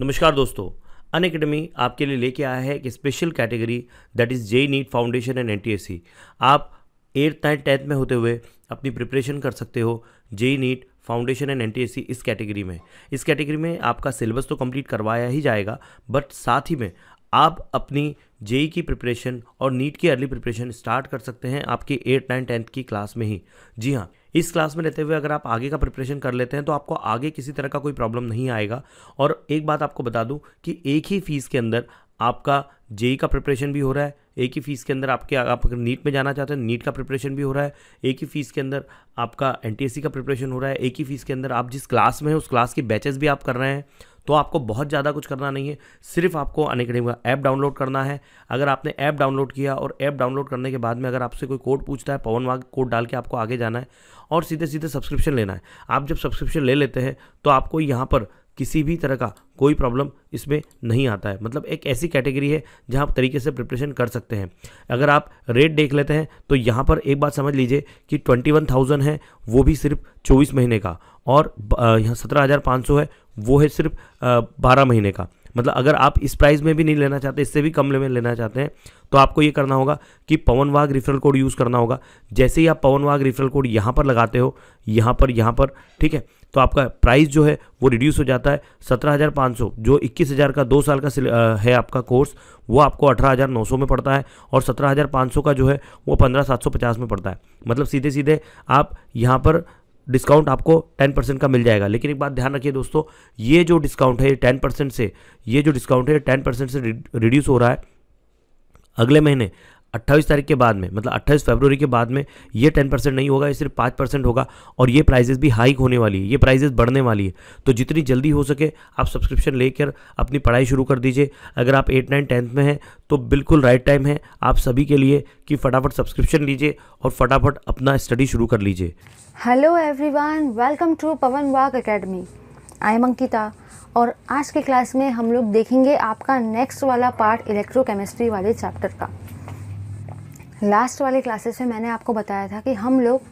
नमस्कार दोस्तों अन अकेडमी आपके लिए लेके आया है एक special category that is JEE NEET foundation and N T S E आप एट्थ एंड टेंथ में होते हुए अपनी प्रिपरेशन कर सकते हो JEE NEET foundation and N T S E इस कैटेगरी में इस कैटेगरी में आपका सिलेबस तो कंप्लीट करवाया ही जाएगा बट साथ ही में आप अपनी जेई की प्रिपरेशन और नीट की अर्ली प्रिपरेशन स्टार्ट कर सकते हैं आपकी एट नाइन टेंथ की क्लास में ही जी हाँ इस क्लास में रहते हुए अगर आप आगे का प्रिपरेशन कर लेते हैं तो आपको आगे किसी तरह का कोई प्रॉब्लम नहीं आएगा और एक बात आपको बता दूं कि एक ही फीस के अंदर आपका जेई e e का प्रिपरेशन भी हो रहा है एक ही फीस के अंदर आपके आप अगर नीट में जाना चाहते हैं नीट का प्रिपरेशन भी हो रहा है एक ही फीस के अंदर आपका एन e का प्रिपरेशन हो रहा है एक ही फीस के अंदर आप जिस क्लास में हैं उस क्लास की बैचेस भी आप कर रहे हैं तो आपको बहुत ज़्यादा कुछ करना नहीं है सिर्फ आपको अनेकडमी का ऐप डाउनलोड करना है अगर आपने ऐप डाउनलोड किया और ऐप डाउनलोड करने के बाद में अगर आपसे कोई कोड पूछता है पवन वाग कोड डाल के आपको आगे जाना है और सीधे सीधे सब्सक्रिप्शन लेना है आप जब सब्सक्रिप्शन ले लेते हैं तो आपको यहाँ पर किसी भी तरह का कोई प्रॉब्लम इसमें नहीं आता है मतलब एक ऐसी कैटेगरी है जहां आप तरीके से प्रिपरेशन कर सकते हैं अगर आप रेट देख लेते हैं तो यहाँ पर एक बात समझ लीजिए कि ट्वेंटी वन थाउजेंड है वो भी सिर्फ चौबीस महीने का और यहाँ सत्रह हज़ार पाँच सौ है वो है सिर्फ बारह महीने का मतलब अगर आप इस प्राइस में भी नहीं लेना चाहते इससे भी कम में लेना चाहते हैं तो आपको ये करना होगा कि Pawan Wagh referral code use करना होगा जैसे ही आप पवन वाघ रिफरल कोड यहाँ पर लगाते हो यहाँ पर यहाँ पर ठीक है तो आपका प्राइस जो है वो रिड्यूस हो जाता है सत्रह हज़ार पाँच सौ जो इक्कीस हज़ार का दो साल का है आपका कोर्स वो आपको अठारह हज़ार नौ सौ में पड़ता है और सत्रह हज़ार पाँच सौ का जो है वो पंद्रह सात सौ पचास में पड़ता है मतलब सीधे सीधे आप यहाँ पर डिस्काउंट आपको टेन परसेंट का मिल जाएगा लेकिन एक बात ध्यान रखिए दोस्तों ये जो डिस्काउंट है ये टेन परसेंट से ये जो डिस्काउंट है टेन परसेंट से रिड्यूस हो रहा है अगले महीने अट्ठाईस तारीख के बाद में मतलब अट्ठाईस फरवरी के बाद में ये टेन परसेंट नहीं होगा ये सिर्फ पाँच परसेंट होगा और ये प्राइजेस भी हाइक होने वाली है ये प्राइजेस बढ़ने वाली है तो जितनी जल्दी हो सके आप सब्सक्रिप्शन लेकर अपनी पढ़ाई शुरू कर दीजिए अगर आप एट नाइन टेंथ में हैं तो बिल्कुल राइट टाइम है आप सभी के लिए कि फटाफट सब्सक्रिप्शन लीजिए और फटाफट अपना स्टडी शुरू कर लीजिए hello every welcome to Pawan Wagh academy I am Ankita और आज के क्लास में हम लोग देखेंगे आपका नेक्स्ट वाला पार्ट इलेक्ट्रोकेमिस्ट्री वाले चैप्टर का लास्ट वाले क्लासेस में मैंने आपको बताया था कि हम लोग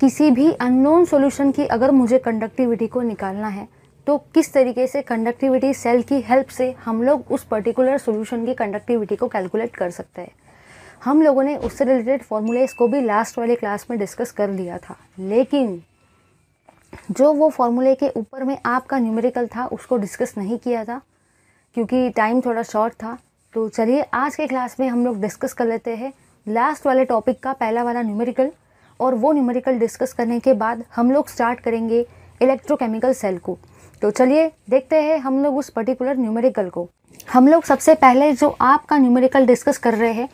किसी भी अननोन सॉल्यूशन की अगर मुझे कंडक्टिविटी को निकालना है तो किस तरीके से कंडक्टिविटी सेल की हेल्प से हम लोग उस पर्टिकुलर सॉल्यूशन की कंडक्टिविटी को कैलकुलेट कर सकते हैं हम लोगों ने उससे रिलेटेड फॉर्मूलेज को भी लास्ट वाले क्लास में डिस्कस कर लिया था लेकिन जो वो फॉर्मूले के ऊपर में आपका न्यूमेरिकल था उसको डिस्कस नहीं किया था क्योंकि टाइम थोड़ा शॉर्ट था तो चलिए आज के क्लास में हम लोग डिस्कस कर लेते हैं लास्ट वाले टॉपिक का पहला वाला न्यूमेरिकल और वो न्यूमेरिकल डिस्कस करने के बाद हम लोग स्टार्ट करेंगे इलेक्ट्रोकेमिकल सेल को तो चलिए देखते हैं हम लोग उस पर्टिकुलर न्यूमेरिकल को हम लोग सबसे पहले जो आपका न्यूमेरिकल डिस्कस कर रहे हैं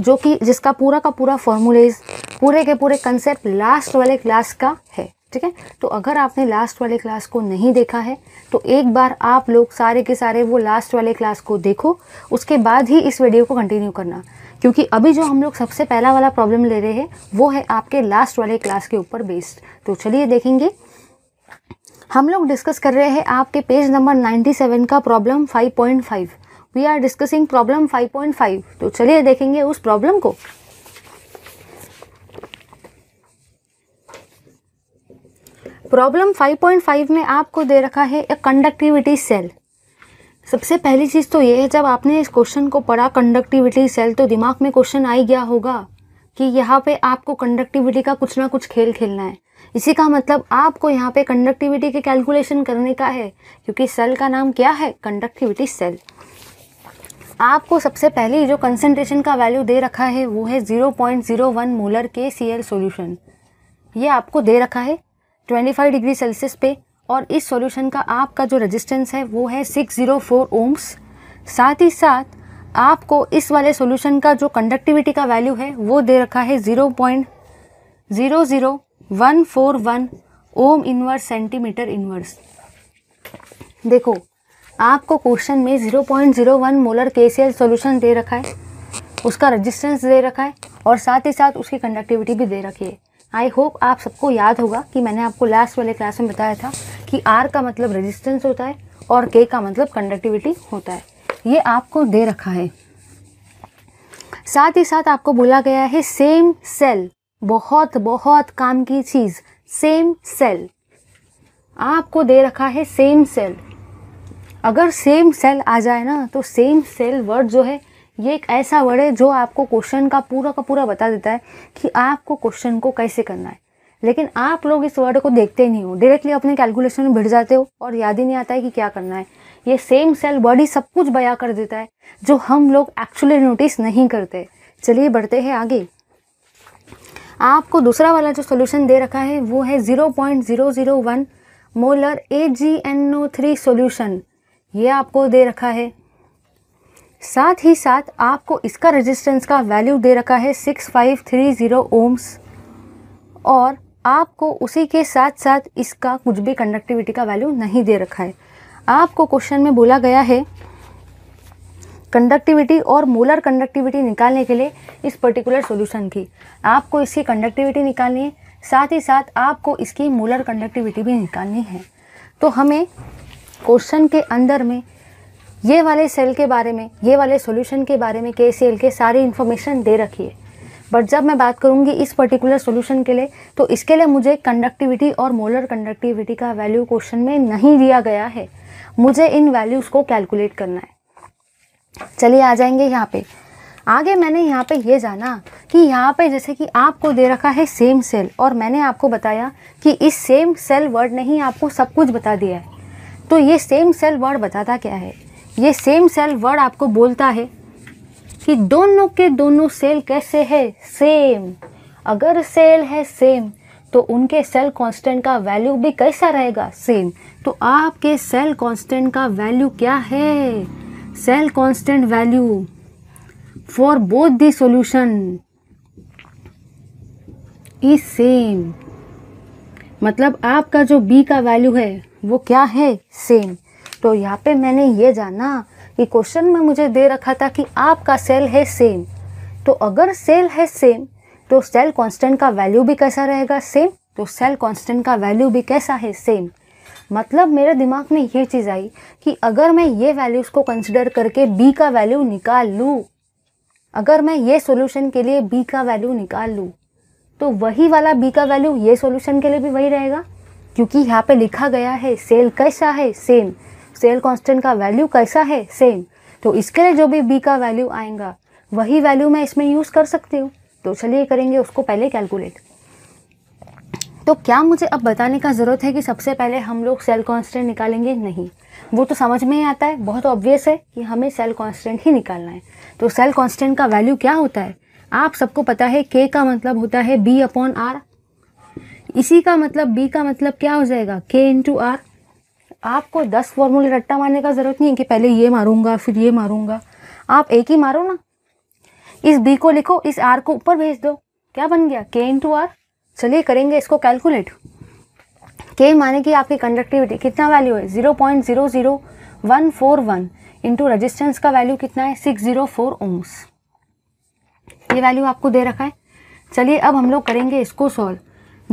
जो कि जिसका पूरा का पूरा फॉर्मूलेज पूरे के पूरे कंसेप्ट लास्ट वाले क्लास का है ठीक है तो अगर आपने लास्ट वाले क्लास को नहीं देखा है तो एक बार आप लोग सारे के सारे वो लास्ट वाले क्लास को देखो उसके बाद ही इस वीडियो को कंटिन्यू करना क्योंकि अभी जो हम लोग सबसे पहला वाला प्रॉब्लम ले रहे हैं वो है आपके लास्ट वाले क्लास के ऊपर बेस्ड तो चलिए देखेंगे हम लोग डिस्कस कर रहे हैं आपके पेज नंबर 97 का problem 5.5 we are discussing problem 5.5 तो चलिए देखेंगे उस प्रॉब्लम को प्रॉब्लम 5.5 में आपको दे रखा है ए कंडक्टिविटी सेल सबसे पहली चीज़ तो ये है जब आपने इस क्वेश्चन को पढ़ा कंडक्टिविटी सेल तो दिमाग में क्वेश्चन आ ही गया होगा कि यहाँ पे आपको कंडक्टिविटी का कुछ ना कुछ खेल खेलना है इसी का मतलब आपको यहाँ पे कंडक्टिविटी के कैलकुलेशन करने का है क्योंकि सेल का नाम क्या है कंडक्टिविटी सेल आपको सबसे पहले जो कंसनट्रेशन का वैल्यू दे रखा है वो है one molar K C L solution ये आपको दे रखा है 25 डिग्री सेल्सियस पे और इस सॉल्यूशन का आपका जो रेजिस्टेंस है वो है 604 ओम्स साथ ही साथ आपको इस वाले सॉल्यूशन का जो कंडक्टिविटी का वैल्यू है वो दे रखा है zero point zero zero one four one ohm inverse centimetre inverse देखो आपको क्वेश्चन में zero point zero one molar K C solution दे रखा है उसका रेजिस्टेंस दे रखा है और साथ ही साथ उसकी कंडक्टिविटी भी दे रखी है आई होप आप सबको याद होगा कि मैंने आपको लास्ट वाले क्लास में बताया था कि आर का मतलब रेजिस्टेंस होता है और के का मतलब कंडक्टिविटी होता है ये आपको दे रखा है साथ ही साथ आपको बोला गया है सेम सेल बहुत बहुत काम की चीज़ सेम सेल आपको दे रखा है सेम सेल अगर सेम सेल आ जाए ना तो सेम सेल वर्ड जो है ये एक ऐसा वर्ड है जो आपको क्वेश्चन का पूरा का पूरा बता देता है कि आपको क्वेश्चन को कैसे करना है लेकिन आप लोग इस वर्ड को देखते नहीं हो डायरेक्टली अपने कैलकुलेशन में भिड़ जाते हो और याद ही नहीं आता है कि क्या करना है ये सेम सेल बॉडी सब कुछ बया कर देता है जो हम लोग एक्चुअली नोटिस नहीं करते चलिए बढ़ते हैं आगे आपको दूसरा वाला जो सोल्यूशन दे रखा है वो है zero point zero zero one molar A G N O three solution ये आपको दे रखा है साथ ही साथ आपको इसका रेजिस्टेंस का वैल्यू दे रखा है six five three zero ohms और आपको उसी के साथ साथ इसका कुछ भी कंडक्टिविटी का वैल्यू नहीं दे रखा है आपको क्वेश्चन में बोला गया है कंडक्टिविटी और मोलर कंडक्टिविटी निकालने के लिए इस पर्टिकुलर सॉल्यूशन की आपको इसकी कंडक्टिविटी निकालनी है साथ ही साथ आपको इसकी मोलर कंडक्टिविटी भी निकालनी है तो हमें क्वेश्चन के अंदर में ये वाले सेल के बारे में ये वाले सॉल्यूशन के बारे में के के सारी इन्फॉर्मेशन दे रखी है बट जब मैं बात करूँगी इस पर्टिकुलर सोल्यूशन के लिए तो इसके लिए मुझे कंडक्टिविटी और मोलर कंडक्टिविटी का वैल्यू क्वेश्चन में नहीं दिया गया है मुझे इन वैल्यूज़ को कैलकुलेट करना है चलिए आ जाएंगे यहाँ पे आगे मैंने यहाँ पे ये जाना कि यहाँ पे जैसे कि आपको दे रखा है सेम सेल और मैंने आपको बताया कि इस सेम सेल वर्ड ने ही आपको सब कुछ बता दिया है तो ये सेम सेल वर्ड बताता क्या है ये सेम सेल वर्ड आपको बोलता है कि दोनों के दोनों सेल कैसे है सेम अगर सेल है सेम तो उनके सेल कांस्टेंट का वैल्यू भी कैसा रहेगा सेम तो आपके सेल कांस्टेंट का वैल्यू क्या है cell constant value for both the solution is same मतलब आपका जो बी का वैल्यू है वो क्या है सेम तो यहाँ पे मैंने ये जाना कि क्वेश्चन में मुझे दे रखा था कि आपका सेल है सेम तो अगर सेल है सेम तो सेल कांस्टेंट का वैल्यू भी कैसा रहेगा सेम तो सेल कांस्टेंट का वैल्यू भी कैसा है सेम मतलब मेरे दिमाग में ये चीज़ आई कि अगर मैं ये वैल्यूज़ को कंसिडर करके बी का वैल्यू निकाल लूँ अगर मैं ये सोल्यूशन के लिए बी का वैल्यू निकाल लूँ तो वही वाला बी का वैल्यू ये सोल्यूशन के लिए भी वही रहेगा क्योंकि यहाँ पे लिखा गया है सेल कैसा है सेम सेल कांस्टेंट का वैल्यू कैसा है सेम तो इसके लिए जो भी बी का वैल्यू आएगा वही वैल्यू मैं इसमें यूज़ कर सकती हूँ तो चलिए करेंगे उसको पहले कैलकुलेट तो क्या मुझे अब बताने का ज़रूरत है कि सबसे पहले हम लोग सेल कांस्टेंट निकालेंगे नहीं वो तो समझ में ही आता है बहुत ऑब्वियस है कि हमें सेल कांस्टेंट ही निकालना है तो सेल कांस्टेंट का वैल्यू क्या होता है आप सबको पता है के का मतलब होता है बी अपॉन आर इसी का मतलब बी का मतलब क्या हो जाएगा के इंटू आर आपको दस फॉर्मूले रट्टा मारने का ज़रूरत नहीं है कि पहले ये मारूंगा फिर ये मारूंगा आप एक ही मारो ना इस बी को लिखो इस आर को ऊपर भेज दो क्या बन गया के इन टू आर चलिए करेंगे इसको कैलकुलेट के माने की आपकी कंडक्टिविटी कितना वैल्यू है zero point zero zero one four one into resistance का वैल्यू कितना है सिक्स ज़ीरो फोर ओम्स ये वैल्यू आपको दे रखा है चलिए अब हम लोग करेंगे इसको सॉल्व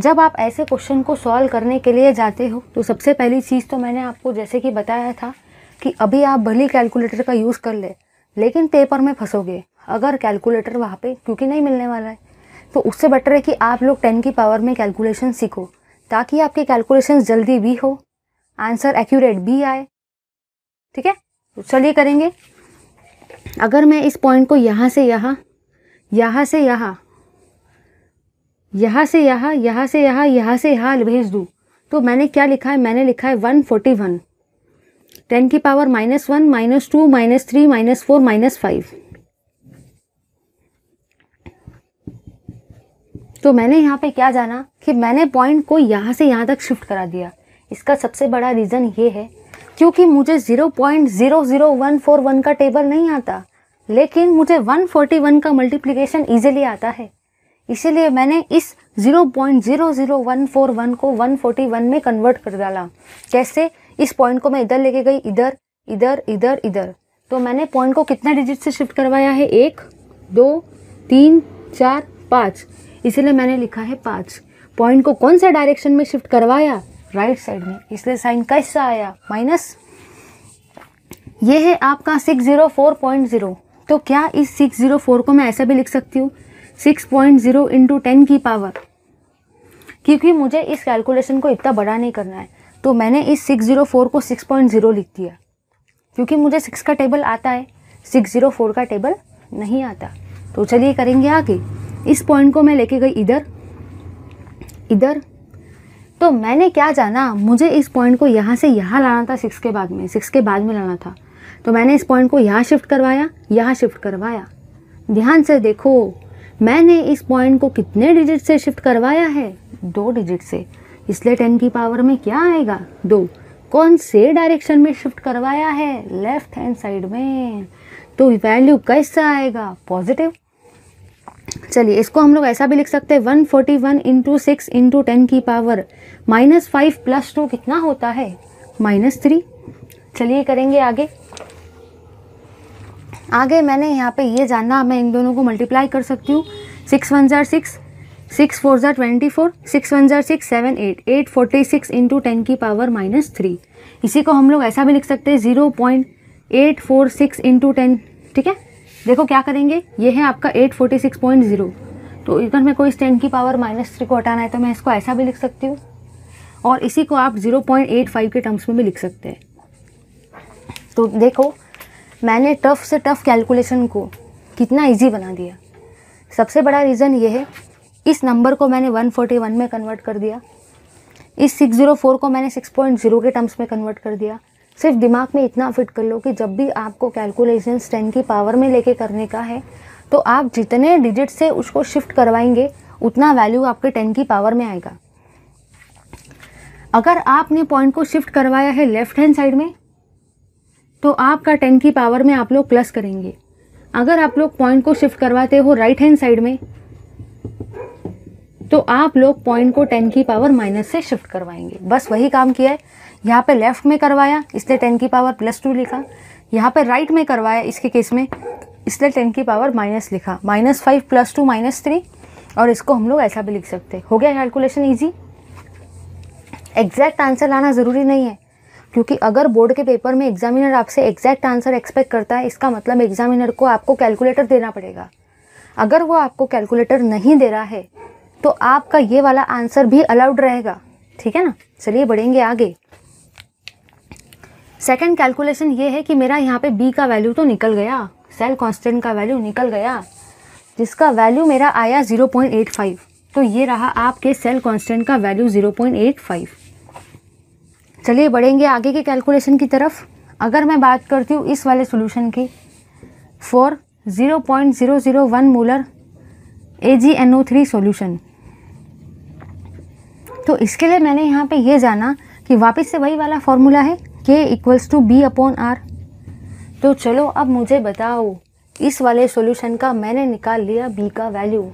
जब आप ऐसे क्वेश्चन को सॉल्व करने के लिए जाते हो तो सबसे पहली चीज़ तो मैंने आपको जैसे कि बताया था कि अभी आप भले कैलकुलेटर का यूज़ कर ले, लेकिन पेपर में फंसोगे अगर कैलकुलेटर वहाँ पे क्योंकि नहीं मिलने वाला है तो उससे बेटर है कि आप लोग टेन की पावर में कैलकुलेशन सीखो ताकि आपके कैलकुलेशन जल्दी भी हो आंसर एक्यूरेट भी आए ठीक है तो चलिए करेंगे अगर मैं इस पॉइंट को यहाँ से यहाँ यहाँ से यहाँ यहाँ से यहाँ यहाँ से यहाँ यहाँ से यहाँ भेज दूँ तो मैंने क्या लिखा है मैंने लिखा है वन फोर्टी वन टेन की power minus one minus two minus three minus four minus five तो मैंने यहाँ पे क्या जाना कि मैंने पॉइंट को यहाँ से यहाँ तक शिफ्ट करा दिया इसका सबसे बड़ा रीज़न ये है क्योंकि मुझे zero point zero zero one four one का टेबल नहीं आता लेकिन मुझे वन फोर्टी वन का मल्टीप्लीकेशन ईजिली आता है इसीलिए मैंने इस 0.00141 को 141 में कन्वर्ट कर डाला कैसे इस पॉइंट को मैं इधर लेके गई इधर इधर इधर इधर तो मैंने पॉइंट को कितना डिजिट से शिफ्ट करवाया है एक दो तीन चार पाँच इसीलिए मैंने लिखा है पाँच पॉइंट को कौन सा डायरेक्शन में शिफ्ट करवाया राइट साइड में इसलिए साइन कैसा आया माइनस ये है आपका six zero four point zero तो क्या इस सिक्स जीरो फोर को मैं ऐसा भी लिख सकती हूँ six point zero into ten की पावर क्योंकि मुझे इस कैलकुलेशन को इतना बड़ा नहीं करना है तो मैंने इस सिक्स ज़ीरो फोर को सिक्स पॉइंट ज़ीरो लिख दिया क्योंकि मुझे सिक्स का टेबल आता है सिक्स ज़ीरो फोर का टेबल नहीं आता तो चलिए करेंगे आगे इस पॉइंट को मैं लेके गई इधर इधर तो मैंने क्या जाना मुझे इस पॉइंट को यहाँ से यहाँ लाना था सिक्स के बाद में सिक्स के बाद में लाना था तो मैंने इस पॉइंट को यहाँ शिफ्ट करवाया यहाँ शिफ्ट करवाया ध्यान से देखो मैंने इस पॉइंट को कितने डिजिट से शिफ्ट करवाया है दो डिजिट से इसलिए टेन की पावर में क्या आएगा दो कौन से डायरेक्शन में शिफ्ट करवाया है लेफ्ट हैंड साइड में तो वैल्यू कैसा आएगा पॉजिटिव चलिए इसको हम लोग ऐसा भी लिख सकते हैं one forty one into six into ten की power minus five plus two कितना होता है माइनस थ्री चलिए करेंगे आगे आगे मैंने यहाँ पे ये जानना मैं इन दोनों को मल्टीप्लाई कर सकती हूँ सिक्स वन ज़ार सिक्स सिक्स फोर ज़ार ट्वेंटी फोर सिक्स वन ज़ार six seven eight eight forty six into ten की पावर माइनस थ्री इसी को हम लोग ऐसा भी लिख सकते हैं zero point eight four six into ten ठीक है देखो क्या करेंगे ये है आपका eight forty six point zero तो अगर मैं कोई इस टेन की पावर माइनस थ्री को हटाना है तो मैं इसको ऐसा भी लिख सकती हूँ और इसी को आप ज़ीरो पॉइंट एट फाइव के टर्म्स में भी लिख सकते हैं तो देखो मैंने टफ़ से टफ़ कैलकुलेशन को कितना इजी बना दिया सबसे बड़ा रीज़न ये है इस नंबर को मैंने 141 में कन्वर्ट कर दिया इस 604 को मैंने 6.0 के टर्म्स में कन्वर्ट कर दिया सिर्फ दिमाग में इतना फिट कर लो कि जब भी आपको कैलकुलेशन टेन की पावर में लेके करने का है तो आप जितने डिजिट से उसको शिफ्ट करवाएंगे उतना वैल्यू आपके टेन की पावर में आएगा अगर आपने पॉइंट को शिफ्ट करवाया है लेफ्ट हैंड साइड में तो आपका टेन की पावर में आप लोग प्लस करेंगे अगर आप लोग पॉइंट को शिफ्ट करवाते हो राइट हैंड साइड में तो आप लोग पॉइंट को टेन की पावर माइनस से शिफ्ट करवाएंगे बस वही काम किया है यहाँ पे लेफ्ट में करवाया इसलिए टेन की पावर प्लस टू लिखा यहाँ पे राइट में करवाया इसके केस में इसलिए टेन की पावर माइनस लिखा minus five plus two minus three और इसको हम लोग ऐसा भी लिख सकते हैं हो गया कैलकुलेशन ईजी एग्जैक्ट आंसर लाना ज़रूरी नहीं है क्योंकि अगर बोर्ड के पेपर में एग्जामिनर आपसे एग्जैक्ट आंसर एक्सपेक्ट करता है इसका मतलब एग्जामिनर को आपको कैलकुलेटर देना पड़ेगा अगर वो आपको कैलकुलेटर नहीं दे रहा है तो आपका ये वाला आंसर भी अलाउड रहेगा ठीक है ना चलिए बढ़ेंगे आगे सेकंड कैलकुलेशन ये है कि मेरा यहाँ पे बी का वैल्यू तो निकल गया सेल कॉन्स्टेंट का वैल्यू निकल गया जिसका वैल्यू मेरा आया 0.85 तो ये रहा आपके सेल कॉन्स्टेंट का वैल्यू 0.85 चलिए बढ़ेंगे आगे के कैलकुलेशन की तरफ अगर मैं बात करती हूँ इस वाले सोल्यूशन की four zero point zero zero one molar A G N O three solution तो इसके लिए मैंने यहाँ पे ये जाना कि वापस से वही वाला फॉर्मूला है के equals to B upon R तो चलो अब मुझे बताओ इस वाले सॉल्यूशन का मैंने निकाल लिया बी का वैल्यू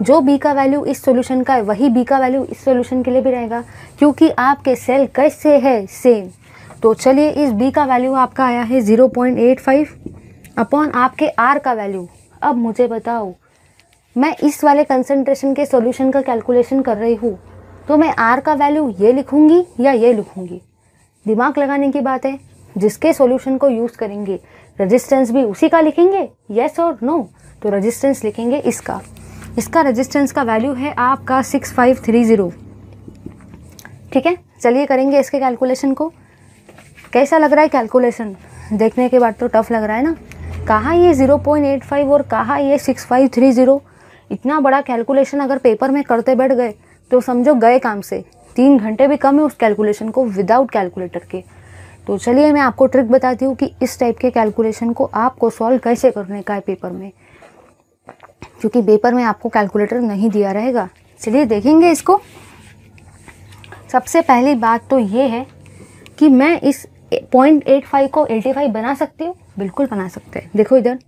जो बी का वैल्यू इस सॉल्यूशन का है वही बी का वैल्यू इस सॉल्यूशन के लिए भी रहेगा क्योंकि आपके सेल कैसे है सेम तो चलिए इस बी का वैल्यू आपका आया है zero point eight five upon आपके आर का वैल्यू अब मुझे बताओ मैं इस वाले कंसनट्रेशन के सोल्यूशन का कैलकुलेशन कर रही हूँ तो मैं आर का वैल्यू ये लिखूँगी या ये लिखूँगी दिमाग लगाने की बात है जिसके सॉल्यूशन को यूज़ करेंगे रेजिस्टेंस भी उसी का लिखेंगे येस और नो तो रेजिस्टेंस लिखेंगे इसका इसका रेजिस्टेंस का वैल्यू है आपका सिक्स फाइव थ्री ज़ीरो ठीक है चलिए करेंगे इसके कैलकुलेशन को कैसा लग रहा है कैलकुलेशन देखने के बाद तो टफ लग रहा है ना कहाँ ये ज़ीरो पॉइंट एट फाइव और कहाँ ये सिक्स फाइव थ्री ज़ीरो इतना बड़ा कैलकुलेशन अगर पेपर में करते बैठ गए तो समझो गए काम से तीन घंटे भी कम है उस कैलकुलेशन को विदाउट कैलकुलेटर के तो चलिए मैं आपको ट्रिक बताती हूँ कि इस टाइप के कैलकुलेशन को आपको सॉल्व कैसे करने का है पेपर में क्योंकि पेपर में आपको कैलकुलेटर नहीं दिया रहेगा चलिए देखेंगे इसको सबसे पहली बात तो ये है कि मैं इस पॉइंट एट फाइव को एटी फाइव बना सकती हूँ बिल्कुल बना सकते हैं देखो इधर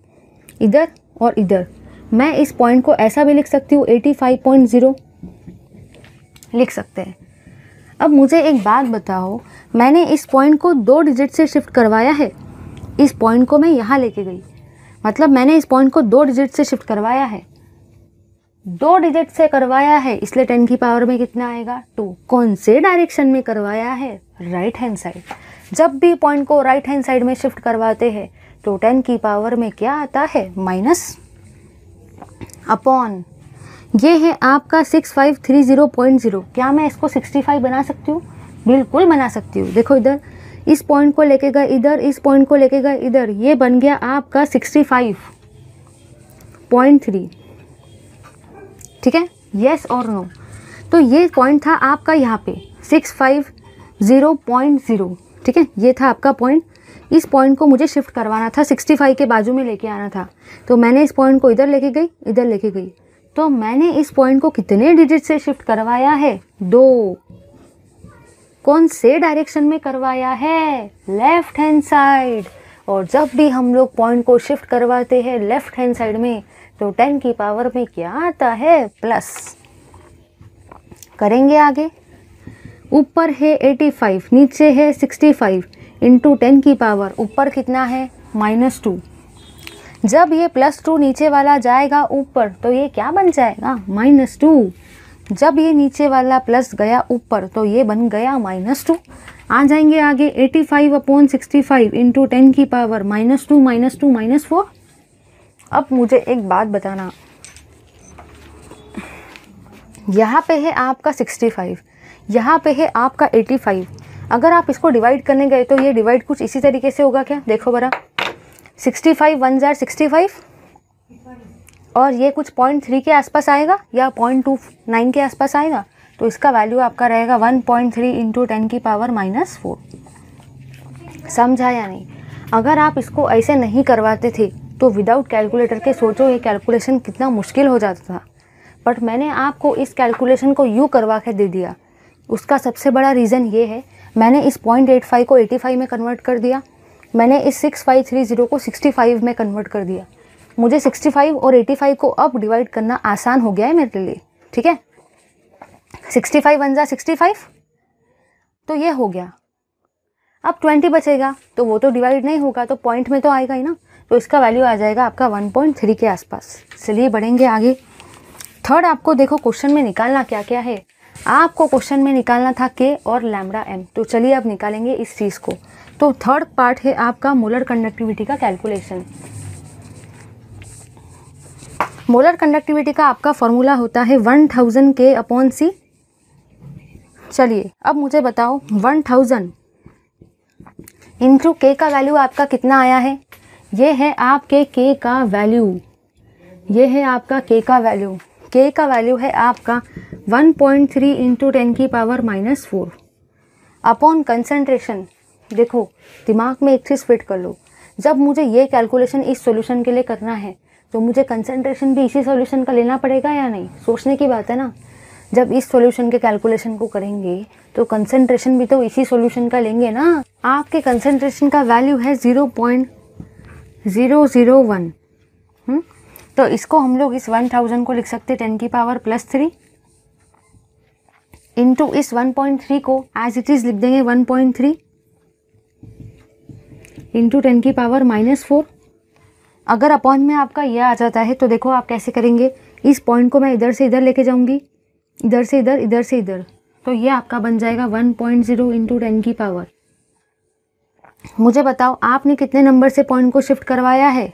इधर और इधर मैं इस पॉइंट को ऐसा भी लिख सकती हूँ एटी फाइव पॉइंट ज़ीरो लिख सकते हैं अब मुझे एक बात बताओ मैंने इस पॉइंट को दो डिजिट से शिफ्ट करवाया है इस पॉइंट को मैं यहाँ लेके गई मतलब मैंने इस पॉइंट को दो डिजिट से शिफ्ट करवाया है दो डिजिट से करवाया है इसलिए टेन की पावर में कितना आएगा टू कौन से डायरेक्शन में करवाया है राइट हैंड साइड जब भी पॉइंट को राइट हैंड साइड में शिफ्ट करवाते हैं तो टेन की पावर में क्या आता है माइनस अपॉन ये है आपका six five three zero point zero क्या मैं इसको सिक्सटी फाइव बना सकती हूँ बिल्कुल बना सकती हूँ देखो इधर इस पॉइंट को लेके गए इधर इस पॉइंट को लेके गए इधर ये बन गया आपका सिक्सटी फाइव पॉइंट थ्री ठीक है येस और नो तो ये पॉइंट था आपका यहाँ पे six five zero point zero ठीक है ये था आपका पॉइंट इस पॉइंट को मुझे शिफ्ट करवाना था सिक्सटी फाइव के बाजू में लेके आना था तो मैंने इस पॉइंट को इधर लेके गई इधर लेके गई तो मैंने इस पॉइंट को कितने डिजिट से शिफ्ट करवाया है दो कौन से डायरेक्शन में करवाया है लेफ्ट हैंड साइड और जब भी हम लोग पॉइंट को शिफ्ट करवाते हैं लेफ्ट हैंड साइड में तो टेन की पावर में क्या आता है प्लस करेंगे आगे ऊपर है एटी फाइव नीचे है सिक्सटी फाइव इंटू टेन की पावर ऊपर कितना है माइनस टू जब ये प्लस टू नीचे वाला जाएगा ऊपर तो ये क्या बन जाएगा माइनस टू जब ये नीचे वाला प्लस गया ऊपर तो ये बन गया माइनस टू आ जाएंगे आगे eighty five upon sixty five into ten की power minus two minus two minus four अब मुझे एक बात बताना यहाँ पे है आपका सिक्सटी फाइव यहाँ पे है आपका एटी फाइव अगर आप इसको डिवाइड करने गए तो ये डिवाइड कुछ इसी तरीके से होगा क्या देखो बरा सिक्सटी फाइव वन ज़ार सिक्सटी फाइव और ये कुछ पॉइंट थ्री के आसपास आएगा या पॉइंट टू नाइन के आसपास आएगा तो इसका वैल्यू आपका रहेगा one point three into ten की पावर माइनस फोर समझा या नहीं अगर आप इसको ऐसे नहीं करवाते थे तो विदाउट कैलकुलेटर के सोचो ये कैलकुलेशन कितना मुश्किल हो जाता था बट मैंने आपको इस कैलकुलेशन को यू करवा के दे दिया उसका सबसे बड़ा रीज़न ये है मैंने इस पॉइंट एट फाइव को एटी फाइव में कन्वर्ट कर दिया मैंने इस सिक्स फाइव थ्री ज़ीरो को सिक्सटी फाइव में कन्वर्ट कर दिया मुझे 65 और 85 को अब डिवाइड करना आसान हो गया है मेरे लिए ठीक है 65 फाइव वन ज़ा सिक्सटी तो ये हो गया अब 20 बचेगा तो वो तो डिवाइड नहीं होगा तो पॉइंट में तो आएगा ही ना तो इसका वैल्यू आ जाएगा आपका 1.3 के आसपास चलिए बढ़ेंगे आगे थर्ड आपको देखो क्वेश्चन में निकालना क्या क्या है आपको क्वेश्चन में निकालना था के और लैमडा एम तो चलिए अब निकालेंगे इस चीज़ को तो थर्ड पार्ट है आपका मोलर कंडक्टिविटी का कैलकुलेशन मोलर कंडक्टिविटी का आपका फॉर्मूला होता है वन थाउजेंड के अपॉन सी चलिए अब मुझे बताओ वन थाउजेंड इंटू के का वैल्यू आपका कितना आया है ये है आपके के का वैल्यू ये है आपका के का वैल्यू के का वैल्यू है आपका one point three into ten की power minus four upon concentration देखो दिमाग में एक चीज़ फिट कर लो जब मुझे ये कैलकुलेशन इस सॉल्यूशन के लिए करना है तो मुझे कंसंट्रेशन भी इसी सॉल्यूशन का लेना पड़ेगा या नहीं सोचने की बात है ना जब इस सॉल्यूशन के कैलकुलेशन को करेंगे तो कंसंट्रेशन भी तो इसी सॉल्यूशन का लेंगे ना आपके कंसंट्रेशन का वैल्यू है zero point zero zero one तो इसको हम लोग इस वन थाउजेंड को लिख सकते टेन की पावर प्लस थ्री इंटू इस वन पॉइंट थ्री को एज इट इज़ लिख देंगे one point three into ten की पावर माइनस फोर अगर अपॉन में आपका यह आ जाता है तो देखो आप कैसे करेंगे इस पॉइंट को मैं इधर से इधर लेके जाऊंगी इधर से इधर इधर से इधर तो ये आपका बन जाएगा one point zero into ten की पावर मुझे बताओ आपने कितने नंबर से पॉइंट को शिफ्ट करवाया है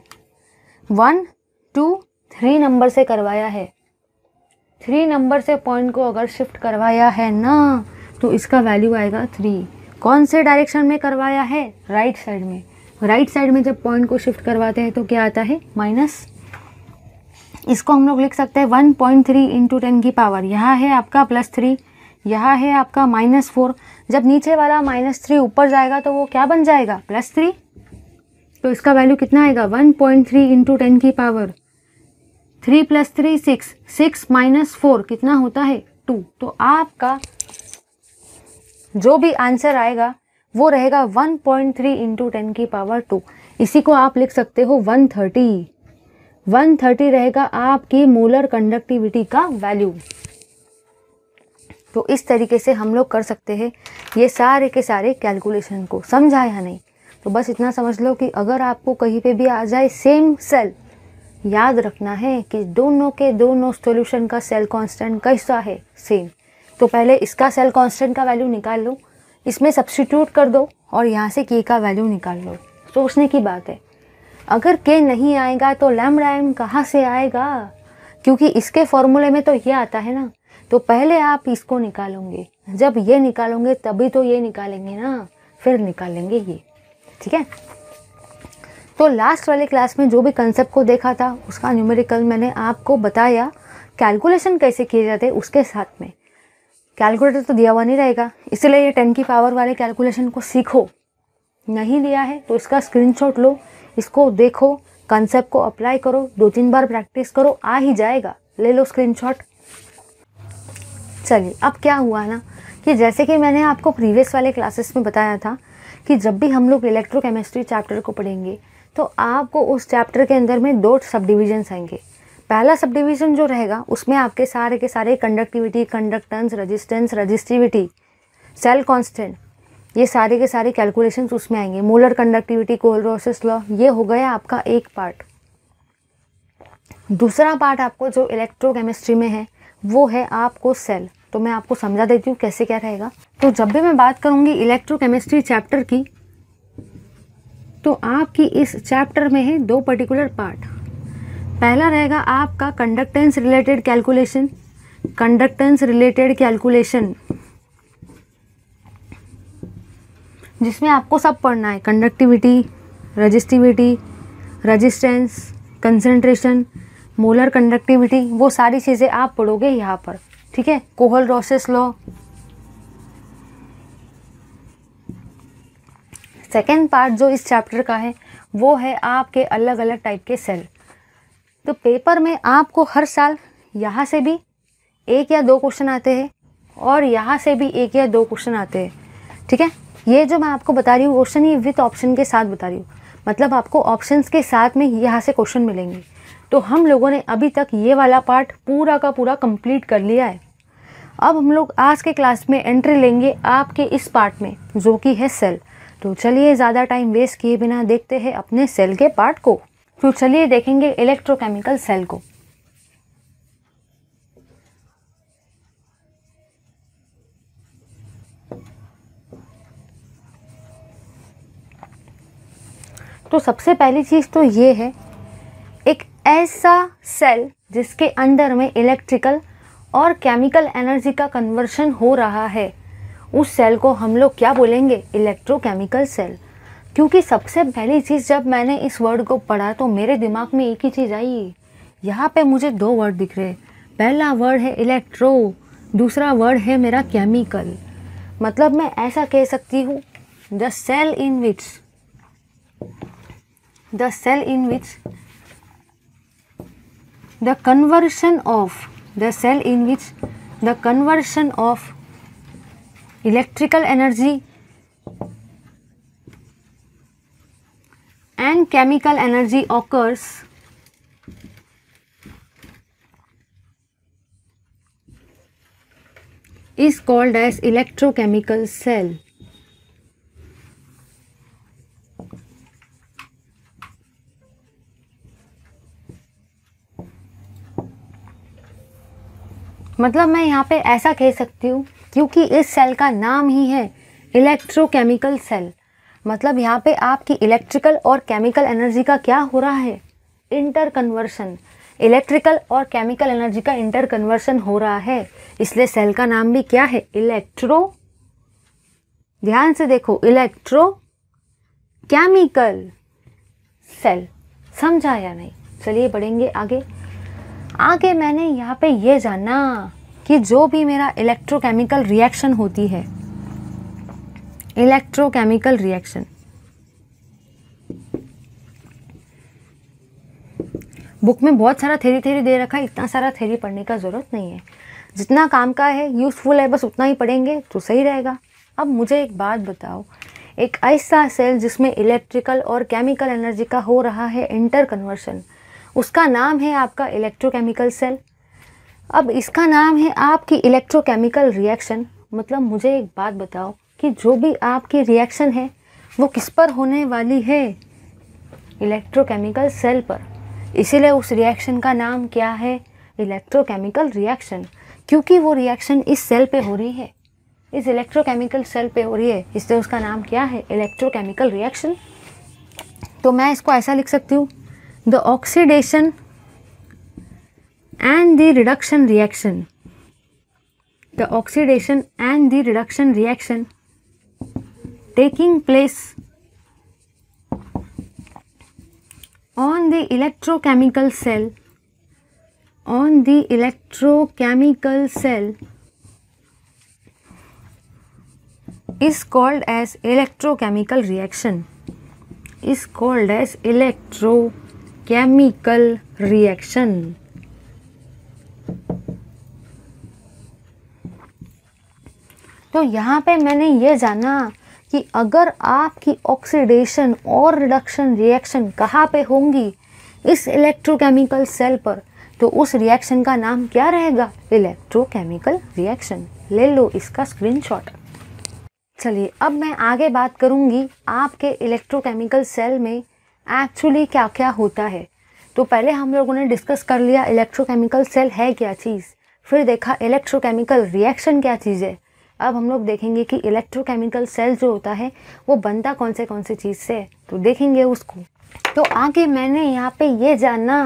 वन टू थ्री नंबर से करवाया है थ्री नंबर से पॉइंट को अगर शिफ्ट करवाया है ना तो इसका वैल्यू आएगा थ्री कौन से डायरेक्शन में करवाया है राइट right साइड में राइट right साइड में जब पॉइंट को शिफ्ट करवाते हैं तो क्या आता है माइनस इसको हम लोग लिख सकते हैं one point three into ten की पावर यहाँ है आपका प्लस थ्री यहाँ है आपका माइनस फोर जब नीचे वाला माइनस थ्री ऊपर जाएगा तो वो क्या बन जाएगा प्लस थ्री तो इसका वैल्यू कितना आएगा one point three into ten की power three plus three six six minus four कितना होता है टू तो आपका जो भी आंसर आएगा वो रहेगा 1.3 पॉइंट थ्री इंटू टेन की पावर टू इसी को आप लिख सकते हो 130 130 रहेगा आपकी मोलर कंडक्टिविटी का वैल्यू तो इस तरीके से हम लोग कर सकते हैं ये सारे के सारे कैलकुलेशन को समझा या नहीं तो बस इतना समझ लो कि अगर आपको कहीं पे भी आ जाए सेम सेल याद रखना है कि दोनों के दोनों सोल्यूशन का सेल कांस्टेंट कैसा है सेम तो पहले इसका सेल कांस्टेंट का वैल्यू निकाल लो इसमें सब्सटीट्यूट कर दो और यहाँ से के का वैल्यू निकाल लो सोचने की बात है अगर के नहीं आएगा तो लैम रैम कहाँ से आएगा क्योंकि इसके फॉर्मूले में तो ये आता है ना तो पहले आप इसको निकालोगे जब ये निकालोगे तभी तो ये निकालेंगे ना फिर निकालेंगे ये ठीक है तो लास्ट वाले क्लास में जो भी कंसेप्ट को देखा था उसका न्यूमेरिकल मैंने आपको बताया कैलकुलेशन कैसे किए जाते उसके साथ में कैलकुलेटर तो दिया हुआ नहीं रहेगा इसलिए ये टेन की पावर वाले कैलकुलेशन को सीखो नहीं दिया है तो इसका स्क्रीनशॉट लो इसको देखो कंसेप्ट को अप्लाई करो दो तीन बार प्रैक्टिस करो आ ही जाएगा ले लो स्क्रीनशॉट चलिए अब क्या हुआ ना कि जैसे कि मैंने आपको प्रीवियस वाले क्लासेस में बताया था कि जब भी हम लोग इलेक्ट्रोकेमिस्ट्री चैप्टर को पढ़ेंगे तो आपको उस चैप्टर के अंदर में दो सब डिविजन्स आएंगे पहला सब डिवीज़न जो रहेगा उसमें आपके सारे के सारे conductivity conductance resistance resistivity cell constant ये सारे के सारे कैलकुलेशन उसमें आएंगे मोलर कंडक्टिविटी कोलरोसिस लॉ ये हो गया आपका एक पार्ट दूसरा पार्ट आपको जो इलेक्ट्रोकेमिस्ट्री में है वो है आपको सेल तो मैं आपको समझा देती हूँ कैसे क्या रहेगा तो जब भी मैं बात करूँगी इलेक्ट्रोकेमिस्ट्री चैप्टर की तो आपकी इस चैप्टर में है दो पर्टिकुलर पार्ट पहला रहेगा आपका conductance related calculation conductance related calculation जिसमें आपको सब पढ़ना है conductivity resistivity resistance concentration molar conductivity वो सारी चीज़ें आप पढ़ोगे यहाँ पर ठीक है Kohlrausch's law second part जो इस चैप्टर का है वो है आपके अलग अलग टाइप के सेल तो पेपर में आपको हर साल यहाँ से भी एक या दो क्वेश्चन आते हैं और यहाँ से भी एक या दो क्वेश्चन आते हैं ठीक है ये जो मैं आपको बता रही हूँ क्वेश्चन ये विथ ऑप्शन के साथ बता रही हूँ मतलब आपको ऑप्शंस के साथ में यहाँ से क्वेश्चन मिलेंगे तो हम लोगों ने अभी तक ये वाला पार्ट पूरा का पूरा कंप्लीट कर लिया है अब हम लोग आज के क्लास में एंट्री लेंगे आपके इस पार्ट में जो कि है सेल तो चलिए ज़्यादा टाइम वेस्ट किए बिना देखते हैं अपने सेल के पार्ट को तो चलिए देखेंगे इलेक्ट्रोकेमिकल सेल को तो सबसे पहली चीज़ तो ये है एक ऐसा सेल जिसके अंदर में इलेक्ट्रिकल और केमिकल एनर्जी का कन्वर्शन हो रहा है उस सेल को हम लोग क्या बोलेंगे इलेक्ट्रोकेमिकल सेल क्योंकि सबसे पहली चीज़ जब मैंने इस वर्ड को पढ़ा तो मेरे दिमाग में एक ही चीज़ आई यहाँ पे मुझे दो वर्ड दिख रहे पहला वर्ड है इलेक्ट्रो दूसरा वर्ड है मेरा केमिकल मतलब मैं ऐसा कह सकती हूँ the cell in which the cell in which the conversion of the cell in which the conversion of electrical energy and chemical energy occurs is called as electrochemical cell. मतलब मैं यहाँ पे ऐसा कह सकती हूँ क्योंकि इस सेल का नाम ही है इलेक्ट्रोकेमिकल सेल मतलब यहाँ पे आपकी इलेक्ट्रिकल और केमिकल एनर्जी का क्या हो रहा है इंटर कन्वर्सन इलेक्ट्रिकल और केमिकल एनर्जी का इंटर कन्वर्सन हो रहा है इसलिए सेल का नाम भी क्या है इलेक्ट्रो ध्यान से देखो इलेक्ट्रो केमिकल सेल समझा या नहीं चलिए बढ़ेंगे आगे आगे मैंने यहाँ पे ये जाना कि जो भी मेरा इलेक्ट्रोकेमिकल रिएक्शन होती है इलेक्ट्रोकेमिकल रिएक्शन बुक में बहुत सारा थेरी थेरी दे रखा है इतना सारा थेरी पढ़ने का ज़रूरत नहीं है जितना काम का है यूज़फुल है बस उतना ही पढ़ेंगे तो सही रहेगा अब मुझे एक बात बताओ एक ऐसा सेल जिसमें इलेक्ट्रिकल और केमिकल एनर्जी का हो रहा है इंटर कन्वर्शन उसका नाम है आपका इलेक्ट्रोकेमिकल सेल अब इसका नाम है आपकी इलेक्ट्रोकेमिकल रिएक्शन मतलब मुझे एक बात बताओ कि जो भी आपकी रिएक्शन है वो किस पर होने वाली है इलेक्ट्रोकेमिकल सेल पर इसीलिए उस रिएक्शन का नाम क्या है इलेक्ट्रोकेमिकल रिएक्शन क्योंकि वो रिएक्शन इस सेल पे हो रही है इस इलेक्ट्रोकेमिकल सेल पे हो रही है इसलिए उसका नाम क्या है इलेक्ट्रोकेमिकल रिएक्शन तो मैं इसको ऐसा लिख सकती हूँ the oxidation and the reduction reaction the oxidation and the reduction reaction taking place on the electrochemical cell on the electrochemical cell is called as electrochemical reaction is called as electrochemical reaction तो यहाँ पे मैंने ये जाना कि अगर आपकी oxidation और रिडक्शन रिएक्शन कहाँ पे होंगी इस इलेक्ट्रोकेमिकल सेल पर तो उस रिएक्शन का नाम क्या रहेगा इलेक्ट्रोकेमिकल रिएक्शन ले लो इसका स्क्रीनशॉट चलिए अब मैं आगे बात करूंगी आपके इलेक्ट्रोकेमिकल सेल में एक्चुअली क्या क्या होता है तो पहले हम लोगों ने डिस्कस कर लिया इलेक्ट्रोकेमिकल सेल है क्या चीज़ फिर देखा इलेक्ट्रोकेमिकल रिएक्शन क्या चीज़ है अब हम लोग देखेंगे कि इलेक्ट्रोकेमिकल सेल जो होता है वो बनता कौन से कौन से चीज़ से तो देखेंगे उसको तो आगे मैंने यहाँ पे ये जाना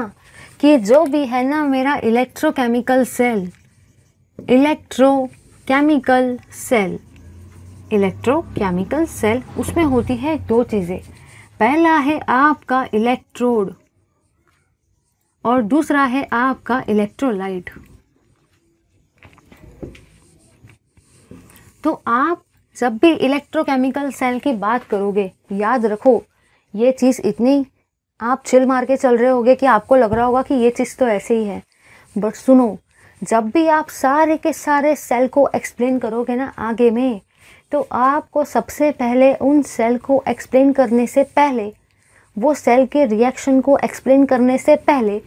कि जो भी है ना मेरा electrochemical cell electrochemical cell electrochemical cell उसमें होती है दो चीज़ें पहला है आपका इलेक्ट्रोड और दूसरा है आपका इलेक्ट्रोलाइट तो आप जब भी इलेक्ट्रोकेमिकल सेल की बात करोगे याद रखो ये चीज़ इतनी आप चिल मार के चल रहे होगे कि आपको लग रहा होगा कि ये चीज़ तो ऐसे ही है बट सुनो जब भी आप सारे के सारे सेल को एक्सप्लेन करोगे ना आगे में तो आपको सबसे पहले उन सेल को एक्सप्लेन करने से पहले वो सेल के रिएक्शन को एक्सप्लेन करने से पहले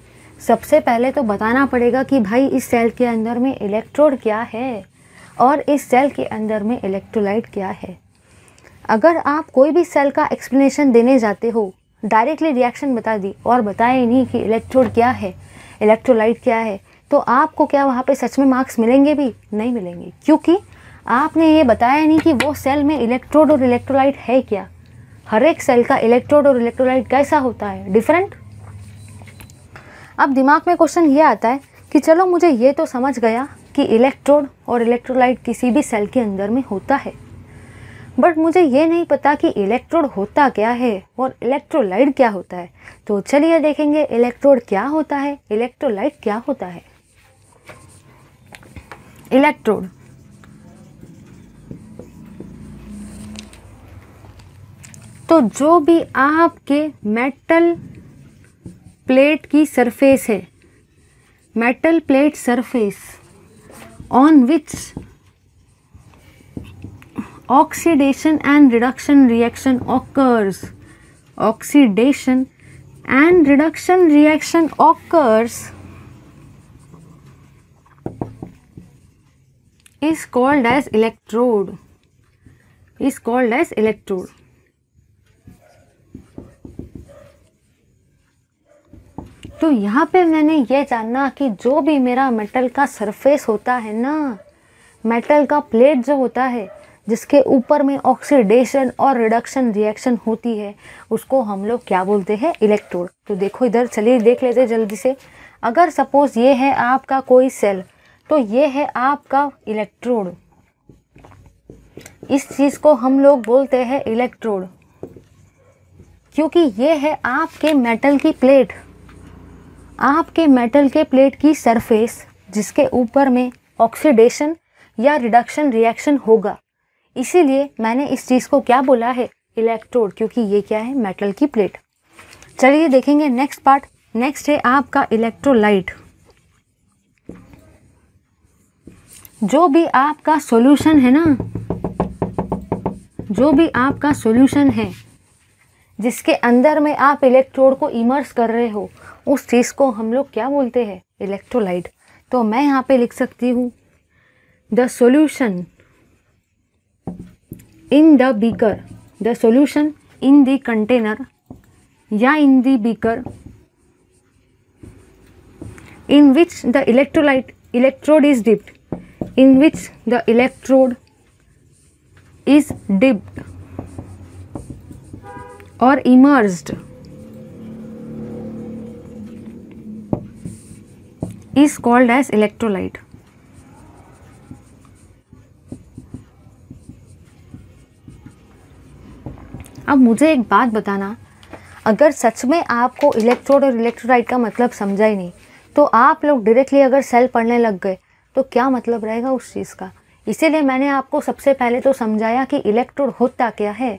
सबसे पहले तो बताना पड़ेगा कि भाई इस सेल के अंदर में इलेक्ट्रोड क्या है और इस सेल के अंदर में इलेक्ट्रोलाइट क्या है अगर आप कोई भी सेल का एक्सप्लेनेशन देने जाते हो डायरेक्टली रिएक्शन बता दी और बताए नहीं कि इलेक्ट्रोड क्या है इलेक्ट्रोलाइट क्या है तो आपको क्या वहाँ पे सच में मार्क्स मिलेंगे भी नहीं मिलेंगे क्योंकि आपने ये बताया नहीं कि वो सेल में इलेक्ट्रोड और इलेक्ट्रोलाइट है क्या हर एक सेल का इलेक्ट्रोड और इलेक्ट्रोलाइट कैसा होता है डिफरेंट अब दिमाग में क्वेश्चन ये आता है कि चलो मुझे ये तो समझ गया कि इलेक्ट्रोड और इलेक्ट्रोलाइट किसी भी सेल के अंदर में होता है बट मुझे ये नहीं पता कि इलेक्ट्रोड होता क्या है और इलेक्ट्रोलाइट क्या होता है तो चलिए देखेंगे इलेक्ट्रोड क्या होता है इलेक्ट्रोलाइट क्या होता है इलेक्ट्रोड तो जो भी आपके मेटल प्लेट की सरफेस है metal plate surface on which oxidation and reduction reaction occurs oxidation and reduction reaction occurs is called as electrode is called as electrode तो यहाँ पे मैंने ये जानना कि जो भी मेरा मेटल का सरफेस होता है ना मेटल का प्लेट जो होता है जिसके ऊपर में ऑक्सीडेशन और रिडक्शन रिएक्शन होती है उसको हम लोग क्या बोलते हैं इलेक्ट्रोड तो देखो इधर चलिए देख लेते जल्दी से अगर सपोज़ ये है आपका कोई सेल तो ये है आपका इलेक्ट्रोड इस चीज़ को हम लोग बोलते हैं इलेक्ट्रोड क्योंकि ये है आपके मेटल की प्लेट आपके मेटल के प्लेट की सरफेस जिसके ऊपर में ऑक्सीडेशन या रिडक्शन रिएक्शन होगा इसीलिए मैंने इस चीज़ को क्या बोला है इलेक्ट्रोड क्योंकि ये क्या है मेटल की प्लेट चलिए देखेंगे नेक्स्ट पार्ट नेक्स्ट है आपका इलेक्ट्रोलाइट जो भी आपका सॉल्यूशन है ना जो भी आपका सॉल्यूशन है जिसके अंदर में आप इलेक्ट्रोड को इमर्स कर रहे हो उस चीज़ को हम लोग क्या बोलते हैं इलेक्ट्रोलाइट तो मैं यहाँ पे लिख सकती हूँ the solution in the beaker the solution in the container या in the beaker in which the electrolyte electrode is dipped in which the electrode is dipped और immerse is called as electrolyte. अब मुझे एक बात बताना अगर सच में आपको इलेक्ट्रोड और इलेक्ट्रोलाइट का मतलब समझा ही नहीं तो आप लोग डायरेक्टली अगर सेल पढ़ने लग गए तो क्या मतलब रहेगा उस चीज़ का इसीलिए मैंने आपको सबसे पहले तो समझाया कि इलेक्ट्रोड होता क्या है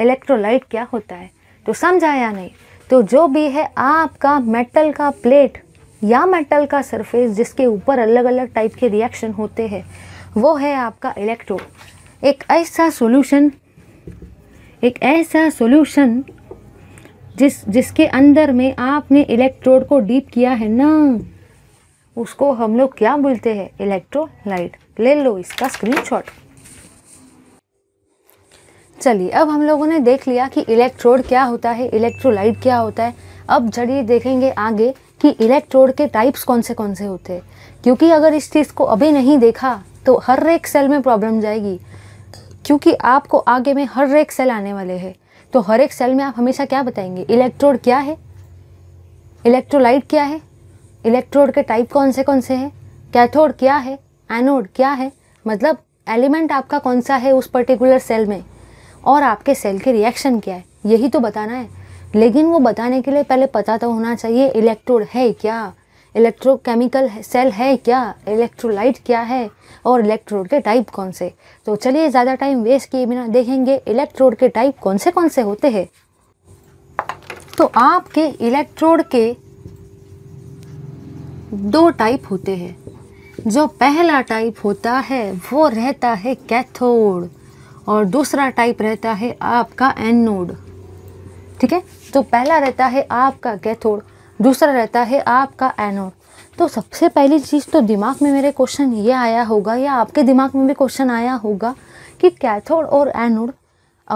इलेक्ट्रोलाइट क्या होता है तो समझाया नहीं तो जो भी है आपका मेटल का प्लेट या मेटल का सरफेस जिसके ऊपर अलग अलग टाइप के रिएक्शन होते हैं वो है आपका इलेक्ट्रोड एक ऐसा सॉल्यूशन एक ऐसा सॉल्यूशन जिस जिसके अंदर में आपने इलेक्ट्रोड को डीप किया है ना उसको हम लोग क्या बोलते हैं इलेक्ट्रोलाइट ले लो इसका स्क्रीनशॉट चलिए अब हम लोगों ने देख लिया कि इलेक्ट्रोड क्या होता है इलेक्ट्रोलाइट क्या होता है अब जड़िए देखेंगे आगे कि इलेक्ट्रोड के टाइप्स कौन से कौन से होते हैं क्योंकि अगर इस चीज़ को अभी नहीं देखा तो हर एक सेल में प्रॉब्लम जाएगी क्योंकि आपको आगे में हर एक सेल आने वाले हैं तो हर एक सेल में आप हमेशा क्या बताएंगे इलेक्ट्रोड क्या है इलेक्ट्रोलाइट क्या है इलेक्ट्रोड के टाइप कौन से कौन से हैं कैथोड क्या है एनोड क्या है मतलब एलिमेंट आपका कौन सा है उस पर्टिकुलर सेल में और आपके सेल के रिएक्शन क्या है यही तो बताना है लेकिन वो बताने के लिए पहले पता तो होना चाहिए इलेक्ट्रोड है क्या इलेक्ट्रोकेमिकल सेल है क्या इलेक्ट्रोलाइट क्या है और इलेक्ट्रोड के टाइप कौन से तो चलिए ज़्यादा टाइम वेस्ट किए बिना देखेंगे इलेक्ट्रोड के टाइप कौन से कौन से होते हैं तो आपके इलेक्ट्रोड के दो टाइप होते हैं जो पहला टाइप होता है वो रहता है कैथोड और दूसरा टाइप रहता है आपका एनोड ठीक है तो पहला रहता है आपका कैथोड दूसरा रहता है आपका एनोड तो सबसे पहली चीज़ तो दिमाग में मेरे क्वेश्चन ये आया होगा या आपके दिमाग में भी क्वेश्चन आया होगा कि कैथोड और एनोड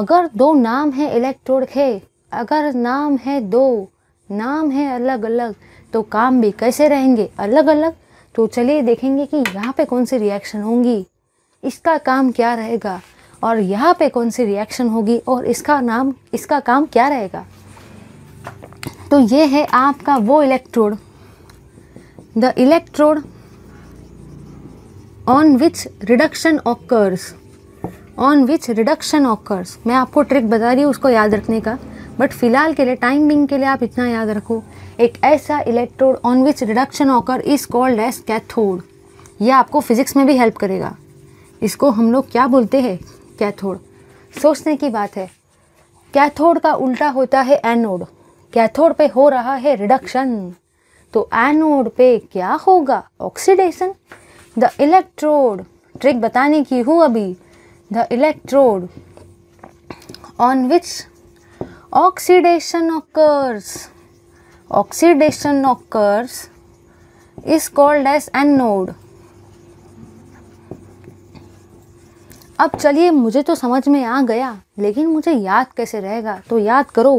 अगर दो नाम है इलेक्ट्रोड के अगर नाम है दो नाम है अलग अलग तो काम भी कैसे रहेंगे अलग अलग तो चलिए देखेंगे कि यहाँ पे कौन सी रिएक्शन होंगी इसका काम क्या रहेगा और यहाँ पे कौन सी रिएक्शन होगी और इसका नाम इसका काम क्या रहेगा तो ये है आपका वो electrode the electrode on which reduction occurs on which reduction occurs मैं आपको ट्रिक बता रही हूँ उसको याद रखने का बट फिलहाल के लिए टाइमिंग के लिए आप इतना याद रखो एक ऐसा electrode on which reduction occur is called as cathode यह आपको फिजिक्स में भी हेल्प करेगा इसको हम लोग क्या बोलते हैं कैथोड सोचने की बात है कैथोड का उल्टा होता है एनोड कैथोड पे हो रहा है रिडक्शन तो एनोड पे क्या होगा ऑक्सीडेशन द इलेक्ट्रोड ट्रिक बताने की हूँ अभी the electrode on which oxidation occurs oxidation occurs is called as anode अब चलिए मुझे तो समझ में आ गया लेकिन मुझे याद कैसे रहेगा तो याद करो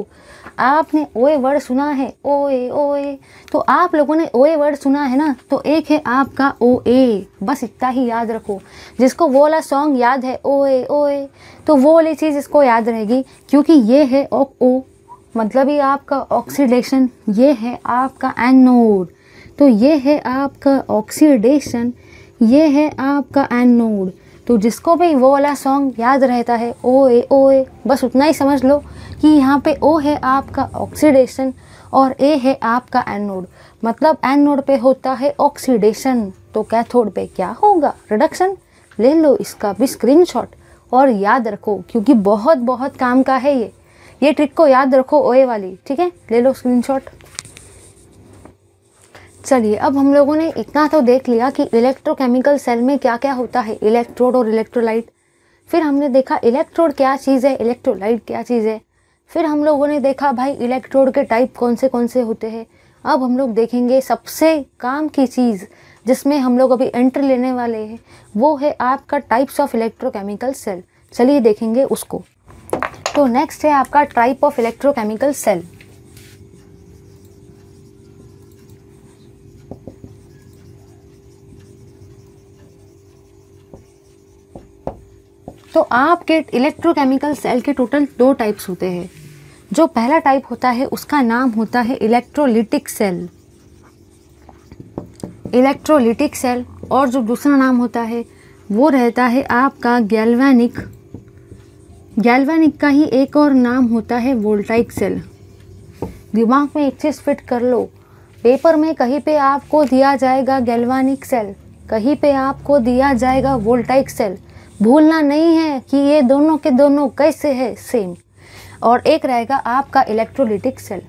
आपने ओए वर्ड सुना है ओए ओए तो आप लोगों ने ओए वर्ड सुना है ना तो एक है आपका ओ ए बस इतना ही याद रखो जिसको वो वाला सॉन्ग याद है ओए ओए तो वो वाली चीज़ इसको याद रहेगी क्योंकि ये है ओ ओ मतलब ये आपका ऑक्सीडेशन ये है आपका एनोड तो ये है आपका ऑक्सीडेशन ये है आपका एनोड तो जिसको भी वो वाला सॉन्ग याद रहता है ओ ए ओ ए बस उतना ही समझ लो कि यहाँ पे ओ है आपका ऑक्सीडेशन और ए है आपका एनोड मतलब एनोड पे होता है ऑक्सीडेशन तो कैथोड पे क्या होगा रिडक्शन ले लो इसका भी स्क्रीनशॉट और याद रखो क्योंकि बहुत बहुत काम का है ये ये ट्रिक को याद रखो ओए वाली ठीक है ले लो स्क्रीनशॉट चलिए अब हम लोगों ने इतना तो देख लिया कि इलेक्ट्रोकेमिकल सेल में क्या क्या होता है इलेक्ट्रोड और इलेक्ट्रोलाइट फिर हमने देखा इलेक्ट्रोड क्या चीज़ है इलेक्ट्रोलाइट क्या चीज़ है फिर हम लोगों ने देखा भाई इलेक्ट्रोड के टाइप कौन से कौन से होते हैं अब हम लोग देखेंगे सबसे काम की चीज़ जिसमें हम लोग अभी एंट्री लेने वाले हैं वो है आपका टाइप्स ऑफ इलेक्ट्रोकेमिकल सेल चलिए देखेंगे उसको तो नेक्स्ट है आपका टाइप ऑफ इलेक्ट्रोकेमिकल सेल तो आपके इलेक्ट्रोकेमिकल सेल के टोटल दो टाइप्स होते हैं जो पहला टाइप होता है उसका नाम होता है इलेक्ट्रोलिटिक सेल इलेक्ट्रोलिटिक सेल और जो दूसरा नाम होता है वो रहता है आपका गैल्वेनिक गैल्वेनिक का ही एक और नाम होता है वोल्टाइक सेल दिमाग में एक चीज़ फिट कर लो पेपर में कहीं पे आपको दिया जाएगा गैल्वेनिक सेल कहीं पे आपको दिया जाएगा वोल्टाइक सेल भूलना नहीं है कि ये दोनों के दोनों कैसे है सेम और एक रहेगा आपका इलेक्ट्रोलिटिक सेल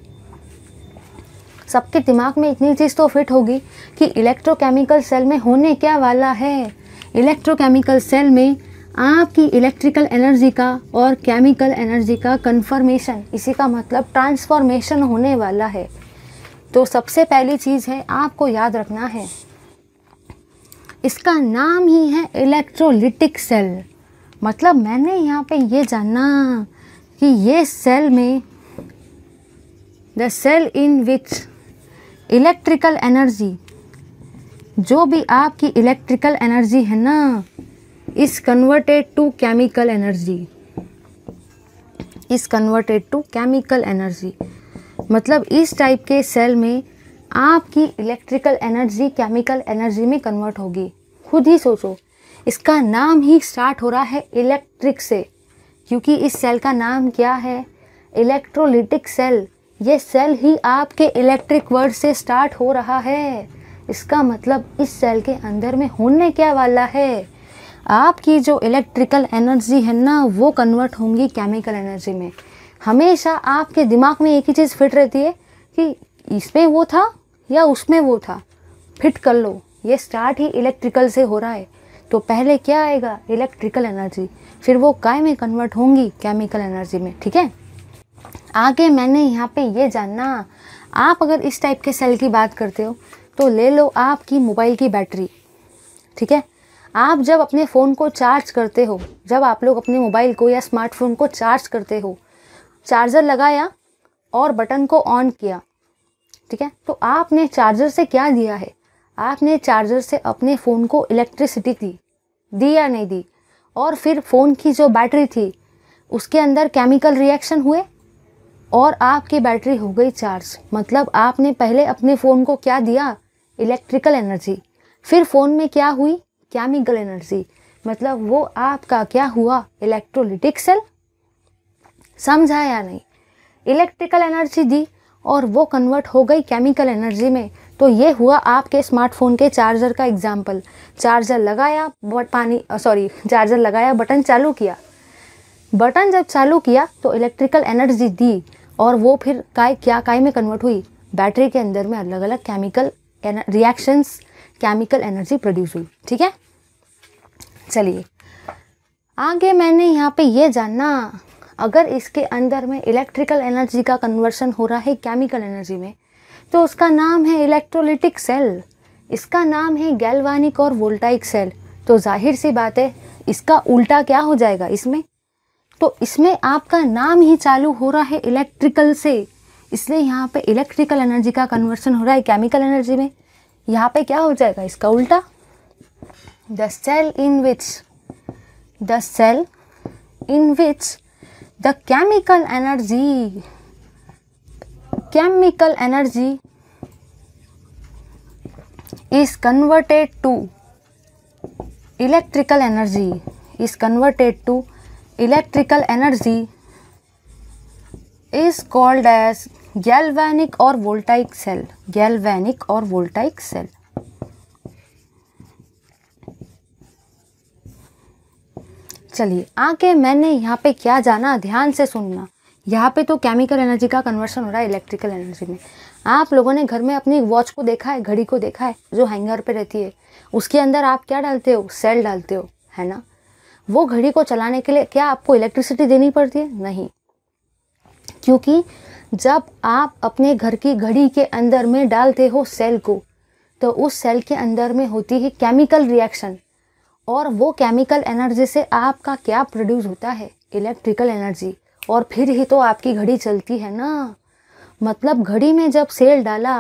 सबके दिमाग में इतनी चीज़ तो फिट होगी कि इलेक्ट्रोकेमिकल सेल में होने क्या वाला है इलेक्ट्रोकेमिकल सेल में आपकी इलेक्ट्रिकल एनर्जी का और केमिकल एनर्जी का कन्फर्मेशन इसी का मतलब ट्रांसफॉर्मेशन होने वाला है तो सबसे पहली चीज़ है आपको याद रखना है इसका नाम ही है इलेक्ट्रोलिटिक सेल मतलब मैंने यहाँ पे ये जाना कि ये सेल में the cell in which electrical energy जो भी आपकी इलेक्ट्रिकल एनर्जी है ना is converted to chemical energy is converted to chemical energy मतलब इस टाइप के सेल में आपकी इलेक्ट्रिकल एनर्जी केमिकल एनर्जी में कन्वर्ट होगी खुद ही सोचो इसका नाम ही स्टार्ट हो रहा है इलेक्ट्रिक से क्योंकि इस सेल का नाम क्या है इलेक्ट्रोलिटिक सेल ये सेल ही आपके इलेक्ट्रिक वर्ड से स्टार्ट हो रहा है इसका मतलब इस सेल के अंदर में होने क्या वाला है आपकी जो इलेक्ट्रिकल एनर्जी है ना वो कन्वर्ट होंगी केमिकल एनर्जी में हमेशा आपके दिमाग में एक ही चीज़ फिट रहती है कि इसमें वो था या उसमें वो था फिट कर लो ये स्टार्ट ही इलेक्ट्रिकल से हो रहा है तो पहले क्या आएगा इलेक्ट्रिकल एनर्जी फिर वो काय में कन्वर्ट होंगी केमिकल एनर्जी में ठीक है आगे मैंने यहाँ पे ये जानना आप अगर इस टाइप के सेल की बात करते हो तो ले लो आपकी मोबाइल की बैटरी ठीक है आप जब अपने फ़ोन को चार्ज करते हो जब आप लोग अपने मोबाइल को या स्मार्टफोन को चार्ज करते हो चार्जर लगाया और बटन को ऑन किया ठीक है तो आपने चार्जर से क्या दिया है आपने चार्जर से अपने फ़ोन को इलेक्ट्रिसिटी दी दी या नहीं दी और फिर फ़ोन की जो बैटरी थी उसके अंदर केमिकल रिएक्शन हुए और आपकी बैटरी हो गई चार्ज मतलब आपने पहले अपने फ़ोन को क्या दिया इलेक्ट्रिकल एनर्जी फिर फ़ोन में क्या हुई केमिकल एनर्जी मतलब वो आपका क्या हुआ इलेक्ट्रोलिटिक सेल समझा या नहीं इलेक्ट्रिकल एनर्जी दी और वो कन्वर्ट हो गई केमिकल एनर्जी में तो ये हुआ आपके स्मार्टफोन के चार्जर का एग्जाम्पल चार्जर लगाया बट पानी सॉरी चार्जर लगाया बटन चालू किया बटन जब चालू किया तो इलेक्ट्रिकल एनर्जी दी और वो फिर काय क्या काय में कन्वर्ट हुई बैटरी के अंदर में अलग अलग chemical reactions chemical energy produce हुई ठीक है चलिए आगे मैंने यहाँ पे ये जानना अगर इसके अंदर में इलेक्ट्रिकल एनर्जी का कन्वर्शन हो रहा है केमिकल एनर्जी में तो उसका नाम है इलेक्ट्रोलिटिक सेल इसका नाम है गैल्वानिक और वोल्टाइक सेल तो जाहिर सी बात है इसका उल्टा क्या हो जाएगा इसमें तो इसमें आपका नाम ही चालू हो रहा है इलेक्ट्रिकल से इसलिए यहाँ पे इलेक्ट्रिकल एनर्जी का कन्वर्सन हो रहा है केमिकल एनर्जी में यहाँ पे क्या हो जाएगा इसका उल्टा the cell in which the cell in which the chemical energy chemical energy is converted to electrical energy is converted to electrical energy is called as galvanic or voltaic cell galvanic or voltaic cell चलिए आगे मैंने यहाँ पे क्या जाना ध्यान से सुनना यहाँ पे तो केमिकल एनर्जी का कन्वर्सन हो रहा है इलेक्ट्रिकल एनर्जी में आप लोगों ने घर में अपनी वॉच को देखा है घड़ी को देखा है जो हैंगर पे रहती है उसके अंदर आप क्या डालते हो सेल डालते हो है ना वो घड़ी को चलाने के लिए क्या आपको इलेक्ट्रिसिटी देनी पड़ती है नहीं क्योंकि जब आप अपने घर की घड़ी के अंदर में डालते हो सेल को तो उस सेल के अंदर में होती है केमिकल रिएक्शन और वो केमिकल एनर्जी से आपका क्या प्रोड्यूस होता है इलेक्ट्रिकल एनर्जी और फिर ही तो आपकी घड़ी चलती है ना मतलब घड़ी में जब सेल डाला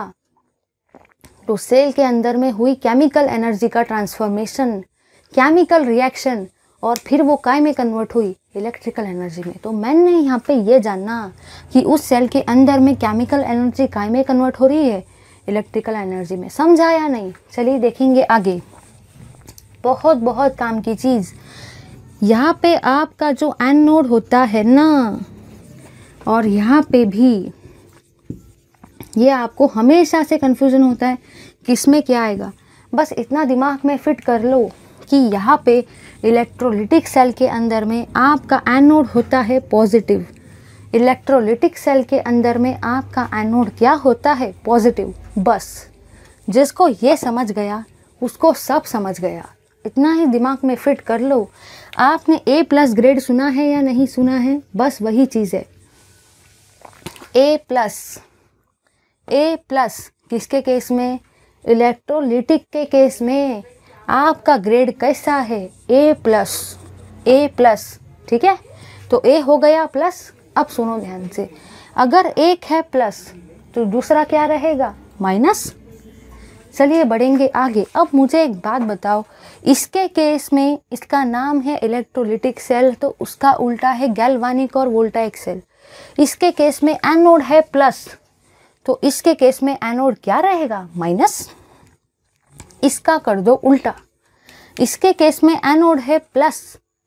तो सेल के अंदर में हुई केमिकल एनर्जी का ट्रांसफॉर्मेशन केमिकल रिएक्शन और फिर वो काय में कन्वर्ट हुई इलेक्ट्रिकल एनर्जी में तो मैंने यहाँ पे ये जानना कि उस सेल के अंदर में केमिकल एनर्जी काय में कन्वर्ट हो रही है इलेक्ट्रिकल एनर्जी में समझाया नहीं चलिए देखेंगे आगे बहुत बहुत काम की चीज़ यहाँ पे आपका जो एन नोड होता है ना और यहाँ पे भी ये आपको हमेशा से कन्फ्यूज़न होता है कि इसमें क्या आएगा बस इतना दिमाग में फिट कर लो कि यहाँ पे इलेक्ट्रोलिटिक सेल के अंदर में आपका एनोड होता है पॉजिटिव इलेक्ट्रोलिटिक सेल के अंदर में आपका एनोड क्या होता है पॉजिटिव बस जिसको ये समझ गया उसको सब समझ गया इतना ही दिमाग में फिट कर लो आपने ए प्लस ग्रेड सुना है या नहीं सुना है बस वही चीज़ है ए प्लस ए प्लस किसके केस में इलेक्ट्रोलिटिक के केस में आपका ग्रेड कैसा है ए प्लस ए प्लस ठीक है तो ए हो गया प्लस अब सुनो ध्यान से अगर एक है प्लस तो दूसरा क्या रहेगा माइनस चलिए बढ़ेंगे आगे अब मुझे एक बात बताओ इसके केस में इसका नाम है इलेक्ट्रोलिटिक सेल तो उसका उल्टा है गैल्वानिक और वोल्टाइक सेल इसके केस में एनोड है प्लस तो इसके केस में एनोड क्या रहेगा माइनस इसका कर दो उल्टा इसके केस में एनोड है प्लस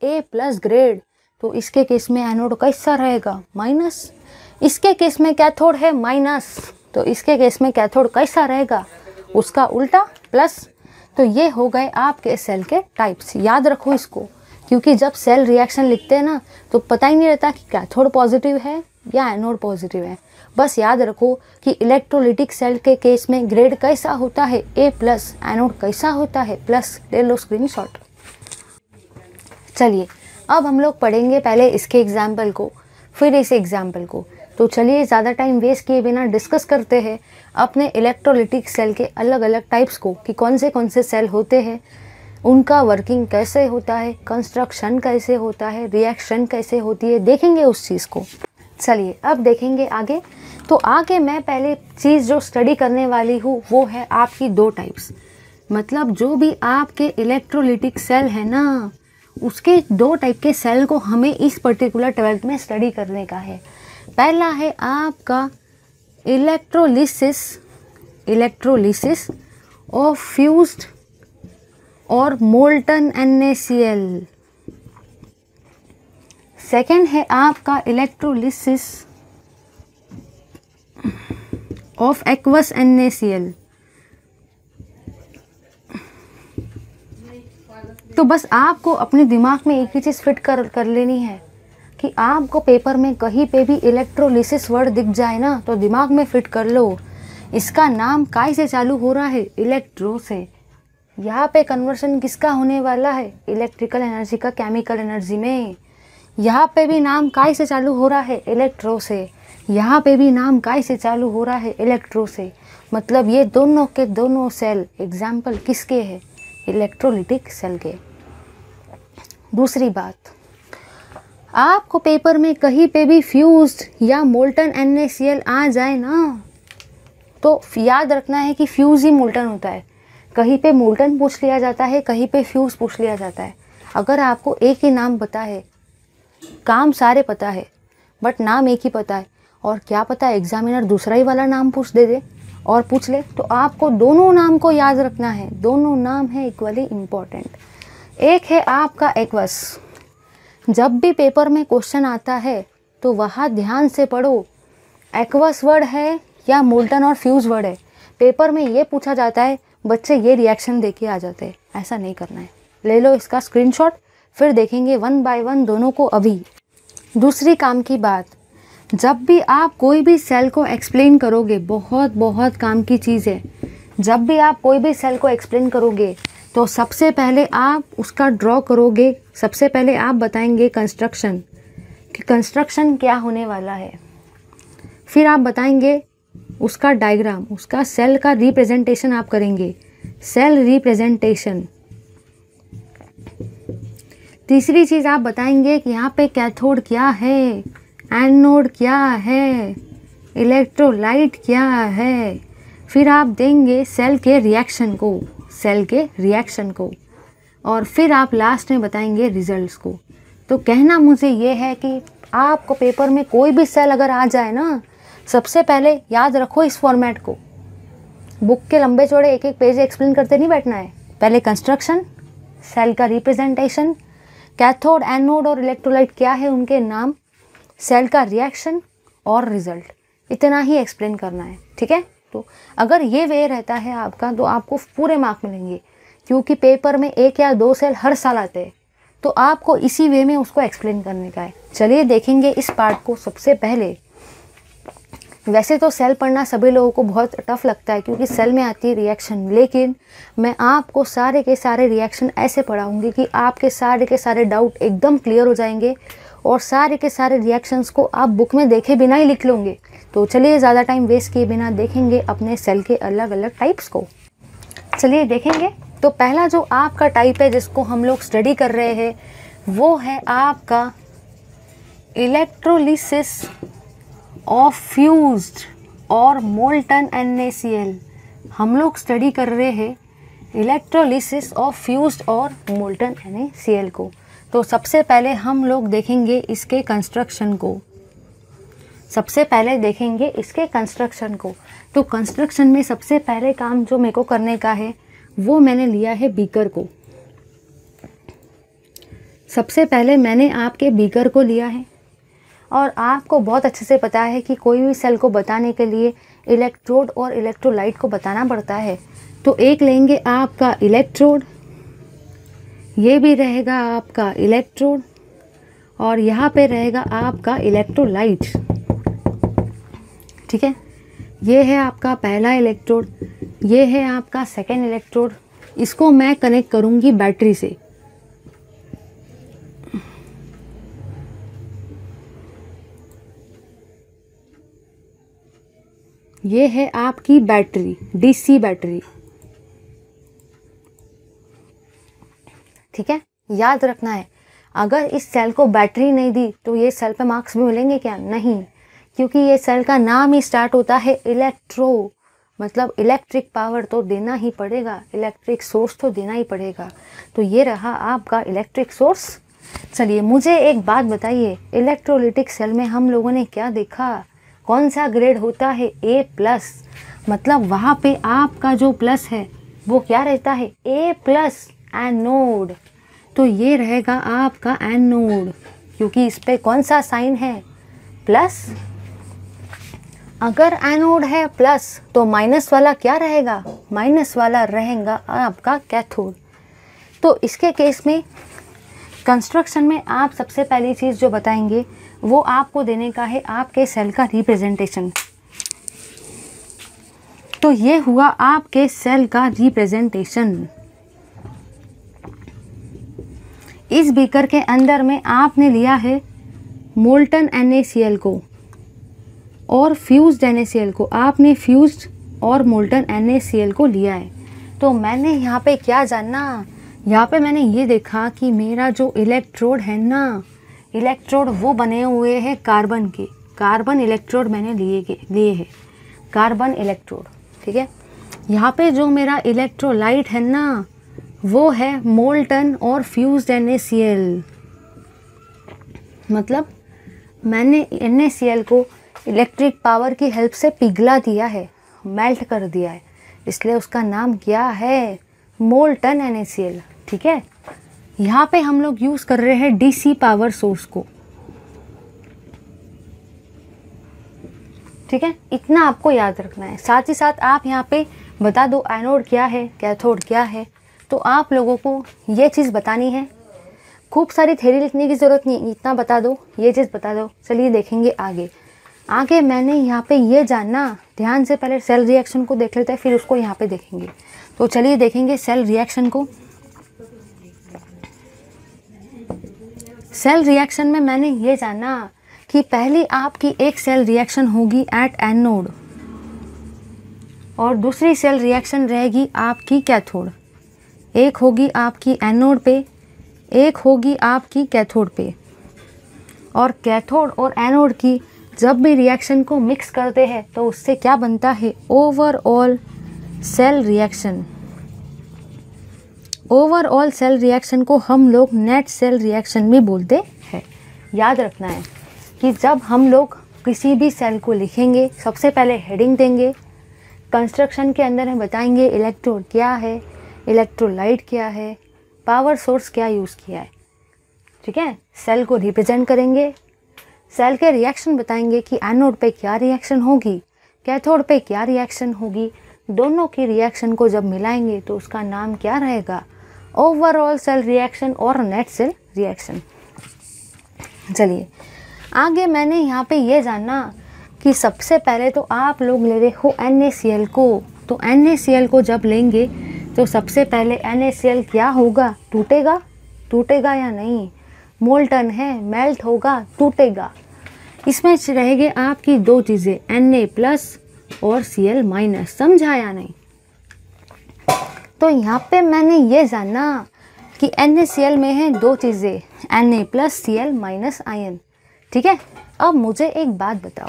ए प्लस ग्रेड तो इसके केस में एनोड कैसा रहेगा माइनस इसके केस में कैथोड है माइनस तो इसके केस में कैथोड कैसा रहेगा उसका उल्टा प्लस तो ये हो गए आपके सेल के टाइप्स याद रखो इसको क्योंकि जब सेल रिएक्शन लिखते हैं ना तो पता ही नहीं रहता कि कैथोड पॉजिटिव है या एनोड पॉजिटिव है बस याद रखो कि इलेक्ट्रोलिटिक सेल के केस में ग्रेड कैसा होता है ए प्लस एनोड कैसा होता है प्लस ले लो स्क्रीन चलिए अब हम लोग पढ़ेंगे पहले इसके एग्जाम्पल को फिर इस एग्जाम्पल को तो चलिए ज़्यादा टाइम वेस्ट किए बिना डिस्कस करते हैं अपने इलेक्ट्रोलिटिक सेल के अलग अलग टाइप्स को कि कौन से कौन से सेल होते हैं उनका वर्किंग कैसे होता है कंस्ट्रक्शन कैसे होता है रिएक्शन कैसे होती है देखेंगे उस चीज़ को चलिए अब देखेंगे आगे तो आगे मैं पहले चीज़ जो स्टडी करने वाली हूँ वो है आपकी दो टाइप्स मतलब जो भी आपके इलेक्ट्रोलिटिक सेल है ना उसके दो टाइप के सेल को हमें इस पर्टिकुलर ट्वेल्थ में स्टडी करने का है पहला है आपका इलेक्ट्रोलिसिस इलेक्ट्रोलिसिस ऑफ फ्यूज्ड और मोल्टन एन सेकेंड है आपका इलेक्ट्रोलिसिस ऑफ एक्वस एन तो बस आपको अपने दिमाग में एक ही चीज़ फिट कर कर लेनी है कि आपको पेपर में कहीं पे भी इलेक्ट्रोलिसिस वर्ड दिख जाए ना तो दिमाग में फिट कर लो इसका नाम काय से चालू हो रहा है इलेक्ट्रो से यहाँ पे कन्वर्सन किसका होने वाला है इलेक्ट्रिकल एनर्जी का केमिकल एनर्जी में यहाँ पे भी नाम काय से चालू हो रहा है इलेक्ट्रो से यहाँ पे भी नाम काय से चालू हो रहा है इलेक्ट्रो से मतलब ये दोनों के दोनों सेल एग्जाम्पल किसके हैं इलेक्ट्रोलिटिक सेल के दूसरी बात आपको पेपर में कहीं पे भी फ्यूज या मोल्टन एन आ जाए ना तो याद रखना है कि फ्यूज़ ही मोल्टन होता है कहीं पे मोल्टन पूछ लिया जाता है कहीं पे फ्यूज़ पूछ लिया जाता है अगर आपको एक ही नाम पता है काम सारे पता है बट नाम एक ही पता है और क्या पता एग्ज़ामिनर दूसरा ही वाला नाम पूछ दे दे और पूछ ले तो आपको दोनों नाम को याद रखना है दोनों नाम है इक्वली इम्पॉर्टेंट एक है आपका एक्वस जब भी पेपर में क्वेश्चन आता है तो वहाँ ध्यान से पढ़ो एक्वस वर्ड है या मोल्टन और फ्यूज वर्ड है पेपर में ये पूछा जाता है बच्चे ये रिएक्शन दे के आ जाते हैं ऐसा नहीं करना है ले लो इसका स्क्रीनशॉट फिर देखेंगे वन बाय वन दोनों को अभी दूसरी काम की बात जब भी आप कोई भी सेल को एक्सप्लेन करोगे बहुत बहुत काम की चीज़ है जब भी आप कोई भी सेल को एक्सप्लेन करोगे तो सबसे पहले आप उसका ड्रॉ करोगे सबसे पहले आप बताएंगे कंस्ट्रक्शन कि कंस्ट्रक्शन क्या होने वाला है फिर आप बताएंगे उसका डायग्राम उसका सेल का रिप्रेजेंटेशन आप करेंगे सेल रिप्रेजेंटेशन तीसरी चीज़ आप बताएंगे कि यहाँ पे कैथोड क्या है एनोड क्या है इलेक्ट्रोलाइट क्या है फिर आप देंगे सेल के रिएक्शन को सेल के रिएक्शन को और फिर आप लास्ट में बताएंगे रिजल्ट्स को तो कहना मुझे ये है कि आपको पेपर में कोई भी सेल अगर आ जाए ना सबसे पहले याद रखो इस फॉर्मेट को बुक के लंबे चौड़े एक एक पेज एक्सप्लेन करते नहीं बैठना है पहले कंस्ट्रक्शन सेल का रिप्रेजेंटेशन कैथोड एनोड और इलेक्ट्रोलाइट क्या है उनके नाम सेल का रिएक्शन और रिजल्ट इतना ही एक्सप्लेन करना है ठीक है तो अगर ये वे रहता है आपका तो आपको पूरे मार्क मिलेंगे क्योंकि पेपर में एक या दो सेल हर साल आते हैं तो आपको इसी वे में उसको एक्सप्लेन करने का है चलिए देखेंगे इस पार्ट को सबसे पहले वैसे तो सेल पढ़ना सभी लोगों को बहुत टफ लगता है क्योंकि सेल में आती है रिएक्शन लेकिन मैं आपको सारे के सारे रिएक्शन ऐसे पढ़ाऊँगी कि आपके सारे के सारे डाउट एकदम क्लियर हो जाएंगे और सारे के सारे रिएक्शंस को आप बुक में देखे बिना ही लिख लोगे तो चलिए ज़्यादा टाइम वेस्ट किए बिना देखेंगे अपने सेल के अलग अलग टाइप्स को चलिए देखेंगे तो पहला जो आपका टाइप है जिसको हम लोग स्टडी कर रहे हैं वो है आपका इलेक्ट्रोलिसिस ऑफ फ्यूज और मोल्टन एन हम लोग स्टडी कर रहे हैं इलेक्ट्रोलिसिस ऑफ फ्यूज और मोल्टन एन को तो सबसे पहले हम लोग देखेंगे इसके कंस्ट्रक्शन को सबसे पहले देखेंगे इसके कंस्ट्रक्शन को तो कंस्ट्रक्शन में सबसे पहले काम जो मेरे को करने का है वो मैंने लिया है बीकर को सबसे पहले मैंने आपके बीकर को लिया है और आपको बहुत अच्छे से पता है कि कोई भी सेल को बताने के लिए इलेक्ट्रोड और इलेक्ट्रोलाइट को बताना पड़ता है तो एक लेंगे आपका इलेक्ट्रोड ये भी रहेगा आपका इलेक्ट्रोड और यहाँ पे रहेगा आपका इलेक्ट्रोलाइट ठीक है ये है आपका पहला इलेक्ट्रोड ये है आपका सेकेंड इलेक्ट्रोड इसको मैं कनेक्ट करूँगी बैटरी से ये है आपकी बैटरी डीसी बैटरी ठीक है याद रखना है अगर इस सेल को बैटरी नहीं दी तो ये सेल पे मार्क्स भी मिलेंगे क्या नहीं क्योंकि ये सेल का नाम ही स्टार्ट होता है इलेक्ट्रो मतलब इलेक्ट्रिक पावर तो देना ही पड़ेगा इलेक्ट्रिक सोर्स तो देना ही पड़ेगा तो ये रहा आपका इलेक्ट्रिक सोर्स चलिए मुझे एक बात बताइए इलेक्ट्रोलिटिक सेल में हम लोगों ने क्या देखा कौन सा ग्रेड होता है ए प्लस मतलब वहाँ पे आपका जो प्लस है वो क्या रहता है ए प्लस एनोड तो ये रहेगा आपका एनोड क्योंकि इस पर कौन सा साइन है प्लस अगर एनोड है प्लस तो माइनस वाला क्या रहेगा माइनस वाला रहेगा आपका कैथोड तो इसके केस में कंस्ट्रक्शन में आप सबसे पहली चीज़ जो बताएंगे वो आपको देने का है आपके सेल का रिप्रेजेंटेशन तो ये हुआ आपके सेल का रिप्रेजेंटेशन इस बीकर के अंदर में आपने लिया है मोल्टन एन को और फ्यूज एन को आपने फ्यूज और मोल्टन एन को लिया है तो मैंने यहाँ पे क्या जानना यहाँ पे मैंने ये देखा कि मेरा जो इलेक्ट्रोड है ना इलेक्ट्रोड वो बने हुए हैं कार्बन के कार्बन इलेक्ट्रोड मैंने लिए लिए है कार्बन इलेक्ट्रोड ठीक है यहाँ पे जो मेरा इलेक्ट्रोलाइट है ना वो है मोल्टन और फ्यूज एन मतलब मैंने एन को इलेक्ट्रिक पावर की हेल्प से पिघला दिया है मेल्ट कर दिया है इसलिए उसका नाम क्या है मोल्टन एन ठीक है यहाँ पे हम लोग यूज़ कर रहे हैं डीसी पावर सोर्स को ठीक है इतना आपको याद रखना है साथ ही साथ आप यहाँ पे बता दो एनोड क्या है कैथोड क्या है तो आप लोगों को ये चीज़ बतानी है खूब सारी थेरी लिखने की ज़रूरत नहीं इतना बता दो ये चीज़ बता दो चलिए देखेंगे आगे आगे मैंने यहाँ पे ये जानना ध्यान से पहले सेल रिएक्शन को देख लेते हैं फिर उसको यहाँ पे देखेंगे तो चलिए देखेंगे सेल रिएक्शन को सेल रिएक्शन में मैंने ये जाना कि पहली आपकी एक सेल रिएक्शन होगी एट एनोड और दूसरी सेल रिएक्शन रहेगी आपकी कैथोड एक होगी आपकी एनोड पे एक होगी आपकी कैथोड पे और कैथोड और एनोड की जब भी रिएक्शन को मिक्स करते हैं तो उससे क्या बनता है overall cell reaction overall cell reaction को हम लोग नेट सेल रिएक्शन भी बोलते हैं याद रखना है कि जब हम लोग किसी भी सेल को लिखेंगे सबसे पहले हेडिंग देंगे कंस्ट्रक्शन के अंदर हम बताएंगे इलेक्ट्रोड क्या है इलेक्ट्रोलाइट क्या है पावर सोर्स क्या यूज़ किया है ठीक है सेल को रिप्रेजेंट करेंगे सेल के रिएक्शन बताएंगे कि एनोड पे क्या रिएक्शन होगी कैथोड पे क्या रिएक्शन होगी दोनों की रिएक्शन को जब मिलाएंगे तो उसका नाम क्या रहेगा ओवरऑल सेल रिएक्शन और नेट सेल रिएक्शन चलिए आगे मैंने यहाँ पे ये जाना कि सबसे पहले तो आप लोग ले रहे हो एन को तो एन को जब लेंगे तो सबसे पहले एन क्या होगा टूटेगा टूटेगा या नहीं मोल्टन है मेल्ट होगा टूटेगा इसमें रहेंगे आपकी दो चीज़ें एन ए प्लस और सी एल माइनस समझाया नहीं तो यहाँ पे मैंने ये जाना कि एन ए सी एल में है दो चीज़ें N A plus C L minus I N ठीक है अब मुझे एक बात बताओ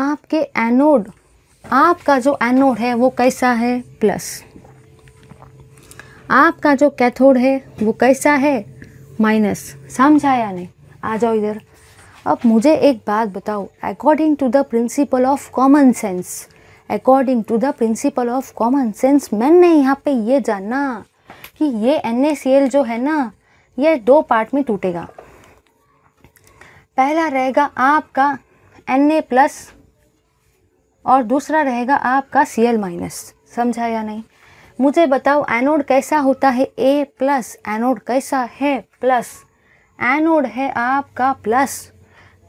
आपके एनोड आपका जो एनोड है वो कैसा है प्लस आपका जो कैथोड है वो कैसा है माइनस समझाया नहीं आ जाओ इधर अब मुझे एक बात बताओ according to the principle of common sense according to the principle of common sense मैंने यहाँ पे ये जानना कि ये एन जो है ना ये दो पार्ट में टूटेगा पहला रहेगा आपका एन ए प्लस और दूसरा रहेगा आपका सी एल माइनस समझा या नहीं मुझे बताओ एनोड कैसा होता है ए प्लस एनोड कैसा है प्लस एनोड है आपका प्लस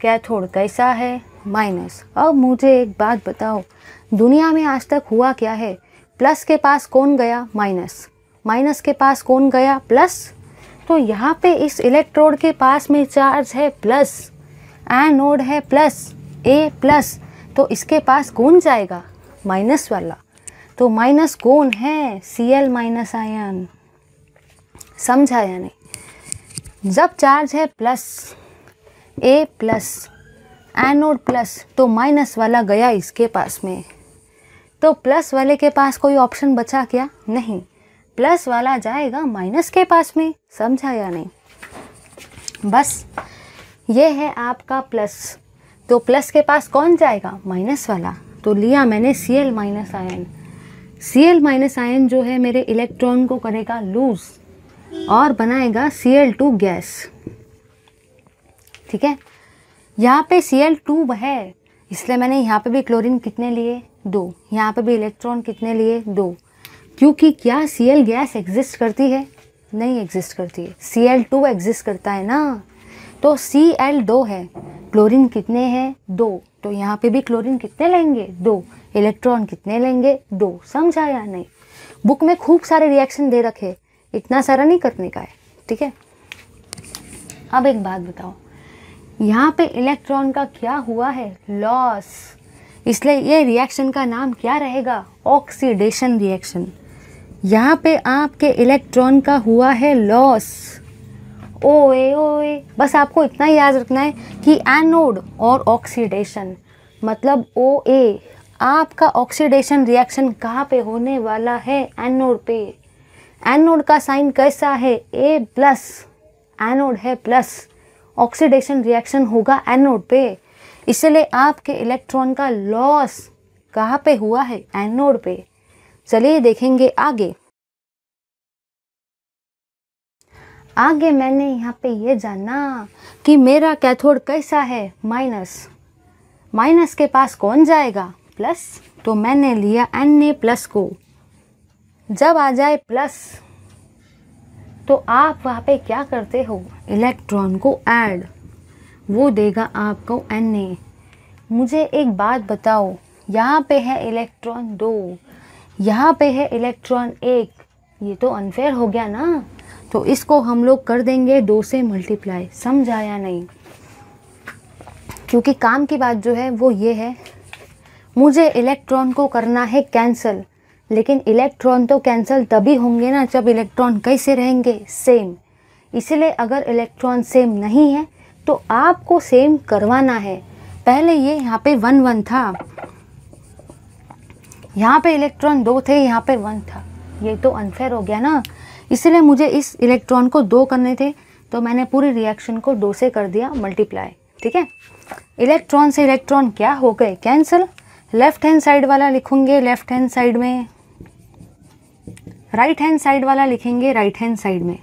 कैथोड कैसा है माइनस अब मुझे एक बात बताओ दुनिया में आज तक हुआ क्या है प्लस के पास कौन गया माइनस माइनस के पास कौन गया प्लस तो यहाँ पे इस इलेक्ट्रोड के पास में चार्ज है प्लस एनोड है प्लस ए प्लस तो इसके पास कौन जाएगा माइनस वाला तो माइनस कौन है सी एल माइनस आयन समझा या नहीं जब चार्ज है plus A plus anode plus तो माइनस वाला गया इसके पास में तो प्लस वाले के पास कोई ऑप्शन बचा क्या नहीं प्लस वाला जाएगा माइनस के पास में समझा या नहीं बस ये है आपका प्लस तो प्लस के पास कौन जाएगा माइनस वाला तो लिया मैंने C L minus ion C L minus ion जो है मेरे इलेक्ट्रॉन को करेगा लूज और बनाएगा सी एल टू गैस ठीक है यहाँ पे सी एल टू है इसलिए मैंने यहाँ पे भी क्लोरीन कितने लिए दो यहाँ पे भी इलेक्ट्रॉन कितने लिए दो क्योंकि क्या सी एल गैस एग्जिस्ट करती है नहीं एग्जिस्ट करती है सी एल टू एग्जिस्ट करता है ना तो सी एल दो है क्लोरीन कितने हैं दो तो यहाँ पे भी क्लोरीन कितने लेंगे दो इलेक्ट्रॉन कितने लेंगे दो समझा या नहीं बुक में खूब सारे रिएक्शन दे रखे इतना सारा नहीं करने का है ठीक है अब एक बात बताओ यहाँ पे इलेक्ट्रॉन का क्या हुआ है लॉस इसलिए ये रिएक्शन का नाम क्या रहेगा ऑक्सीडेशन रिएक्शन यहाँ पे आपके इलेक्ट्रॉन का हुआ है लॉस ओए ओए बस आपको इतना याद रखना है कि एनोड और ऑक्सीडेशन मतलब ओ ए आपका ऑक्सीडेशन रिएक्शन कहाँ पे होने वाला है एनोड पे एनोड का साइन कैसा है ए प्लस एनोड है प्लस ऑक्सीडेशन रिएक्शन होगा एनोड पे इसलिए आपके इलेक्ट्रॉन का लॉस कहाँ पे हुआ है एनोड पे चलिए देखेंगे आगे आगे मैंने यहाँ पे ये जाना कि मेरा कैथोड कैसा है माइनस माइनस के पास कौन जाएगा प्लस तो मैंने लिया एन ए प्लस को जब आ जाए प्लस तो आप वहाँ पे क्या करते हो इलेक्ट्रॉन को ऐड वो देगा आपको एन ए मुझे एक बात बताओ यहाँ पे है इलेक्ट्रॉन दो यहाँ पे है इलेक्ट्रॉन एक ये तो अनफेयर हो गया ना तो इसको हम लोग कर देंगे दो से मल्टीप्लाई समझ आया नहीं क्योंकि काम की बात जो है वो ये है मुझे इलेक्ट्रॉन को करना है कैंसिल लेकिन इलेक्ट्रॉन तो कैंसिल तभी होंगे ना जब इलेक्ट्रॉन कैसे रहेंगे सेम इसलिए अगर इलेक्ट्रॉन सेम नहीं है तो आपको सेम करवाना है पहले ये यहाँ पे वन वन था यहाँ पे इलेक्ट्रॉन दो थे यहाँ पे वन था ये तो अनफेयर हो गया ना इसलिए मुझे इस इलेक्ट्रॉन को दो करने थे तो मैंने पूरी रिएक्शन को दो से कर दिया मल्टीप्लाई ठीक है इलेक्ट्रॉन से इलेक्ट्रॉन क्या हो गए कैंसिल लेफ्ट हैंड साइड वाला लिखूंगे लेफ्ट हैंड साइड में राइट हैंड साइड वाला लिखेंगे राइट हैंड साइड में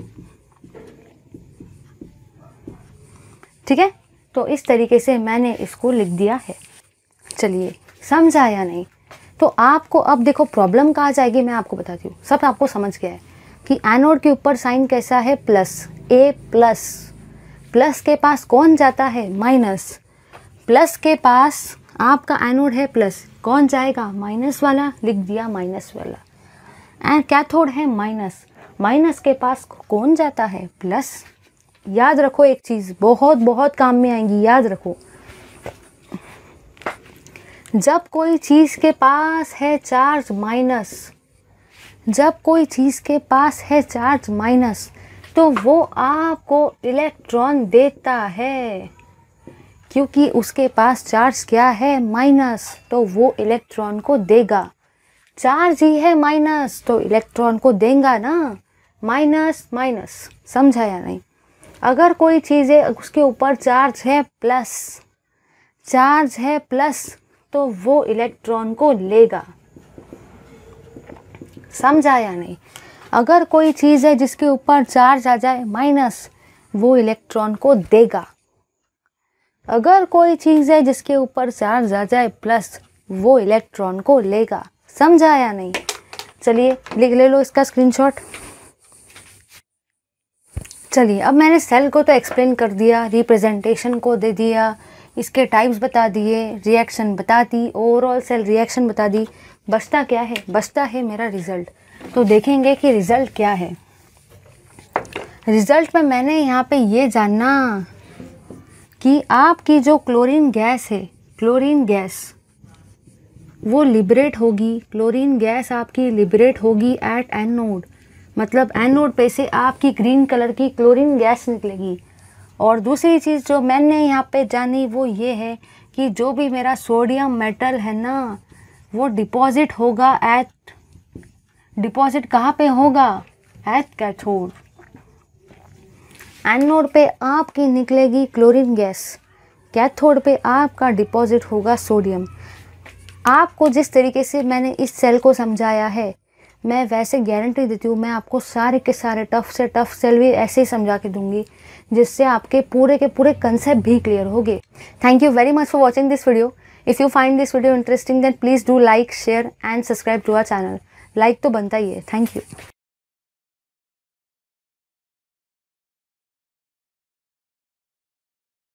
ठीक है तो इस तरीके से मैंने इसको लिख दिया है चलिए समझ आया नहीं तो आपको अब देखो प्रॉब्लम कहाँ जाएगी मैं आपको बताती हूँ सब आपको समझ गया है कि एनोड के ऊपर साइन कैसा है प्लस ए प्लस प्लस के पास कौन जाता है माइनस प्लस के पास आपका एनोड है प्लस कौन जाएगा माइनस वाला लिख दिया माइनस वाला एंड कैथोड है माइनस माइनस के पास कौन जाता है प्लस याद रखो एक चीज़ बहुत बहुत काम में आएंगी याद रखो जब कोई चीज़ के पास है चार्ज माइनस जब कोई चीज़ के पास है चार्ज माइनस तो वो आपको इलेक्ट्रॉन देता है क्योंकि उसके पास चार्ज क्या है माइनस तो वो इलेक्ट्रॉन को देगा चार्ज ही है माइनस तो इलेक्ट्रॉन को देगा ना माइनस माइनस समझा या नहीं अगर कोई चीज़ है उसके ऊपर चार्ज है प्लस चार्ज है प्लस तो वो इलेक्ट्रॉन को लेगा समझा या नहीं अगर कोई चीज़ है जिसके ऊपर चार्ज आ जाए माइनस वो इलेक्ट्रॉन को देगा अगर कोई चीज़ है जिसके ऊपर चार्ज आ जाए प्लस वो इलेक्ट्रॉन को लेगा समझा या नहीं चलिए लिख ले लो इसका स्क्रीनशॉट चलिए अब मैंने सेल को तो एक्सप्लेन कर दिया रिप्रेजेंटेशन को दे दिया इसके टाइप्स बता दिए रिएक्शन बता दी ओवरऑल सेल रिएक्शन बता दी बचता क्या है बचता है मेरा रिज़ल्ट तो देखेंगे कि रिज़ल्ट क्या है रिज़ल्ट में मैंने यहाँ पे ये जानना कि आपकी जो क्लोरीन गैस है क्लोरीन गैस वो लिबरेट होगी क्लोरीन गैस आपकी लिबरेट होगी एट एन नोड मतलब एनोड पे से आपकी ग्रीन कलर की क्लोरीन गैस निकलेगी और दूसरी चीज़ जो मैंने यहाँ पे जानी वो ये है कि जो भी मेरा सोडियम मेटल है ना वो डिपॉजिट होगा एट डिपॉजिट कहाँ पे होगा एट कैथोड एनोड पे आपकी निकलेगी क्लोरीन गैस कैथोड पे आपका डिपॉजिट होगा सोडियम आपको जिस तरीके से मैंने इस सेल को समझाया है मैं वैसे गारंटी देती हूँ मैं आपको सारे के सारे टफ से टफ सेल भी ऐसे ही समझा के दूंगी जिससे आपके पूरे के पूरे कंसेप्ट भी क्लियर गए thank you very much for watching this video if you find this video interesting then please do like share and subscribe to our channel like तो बनता ही है थैंक यू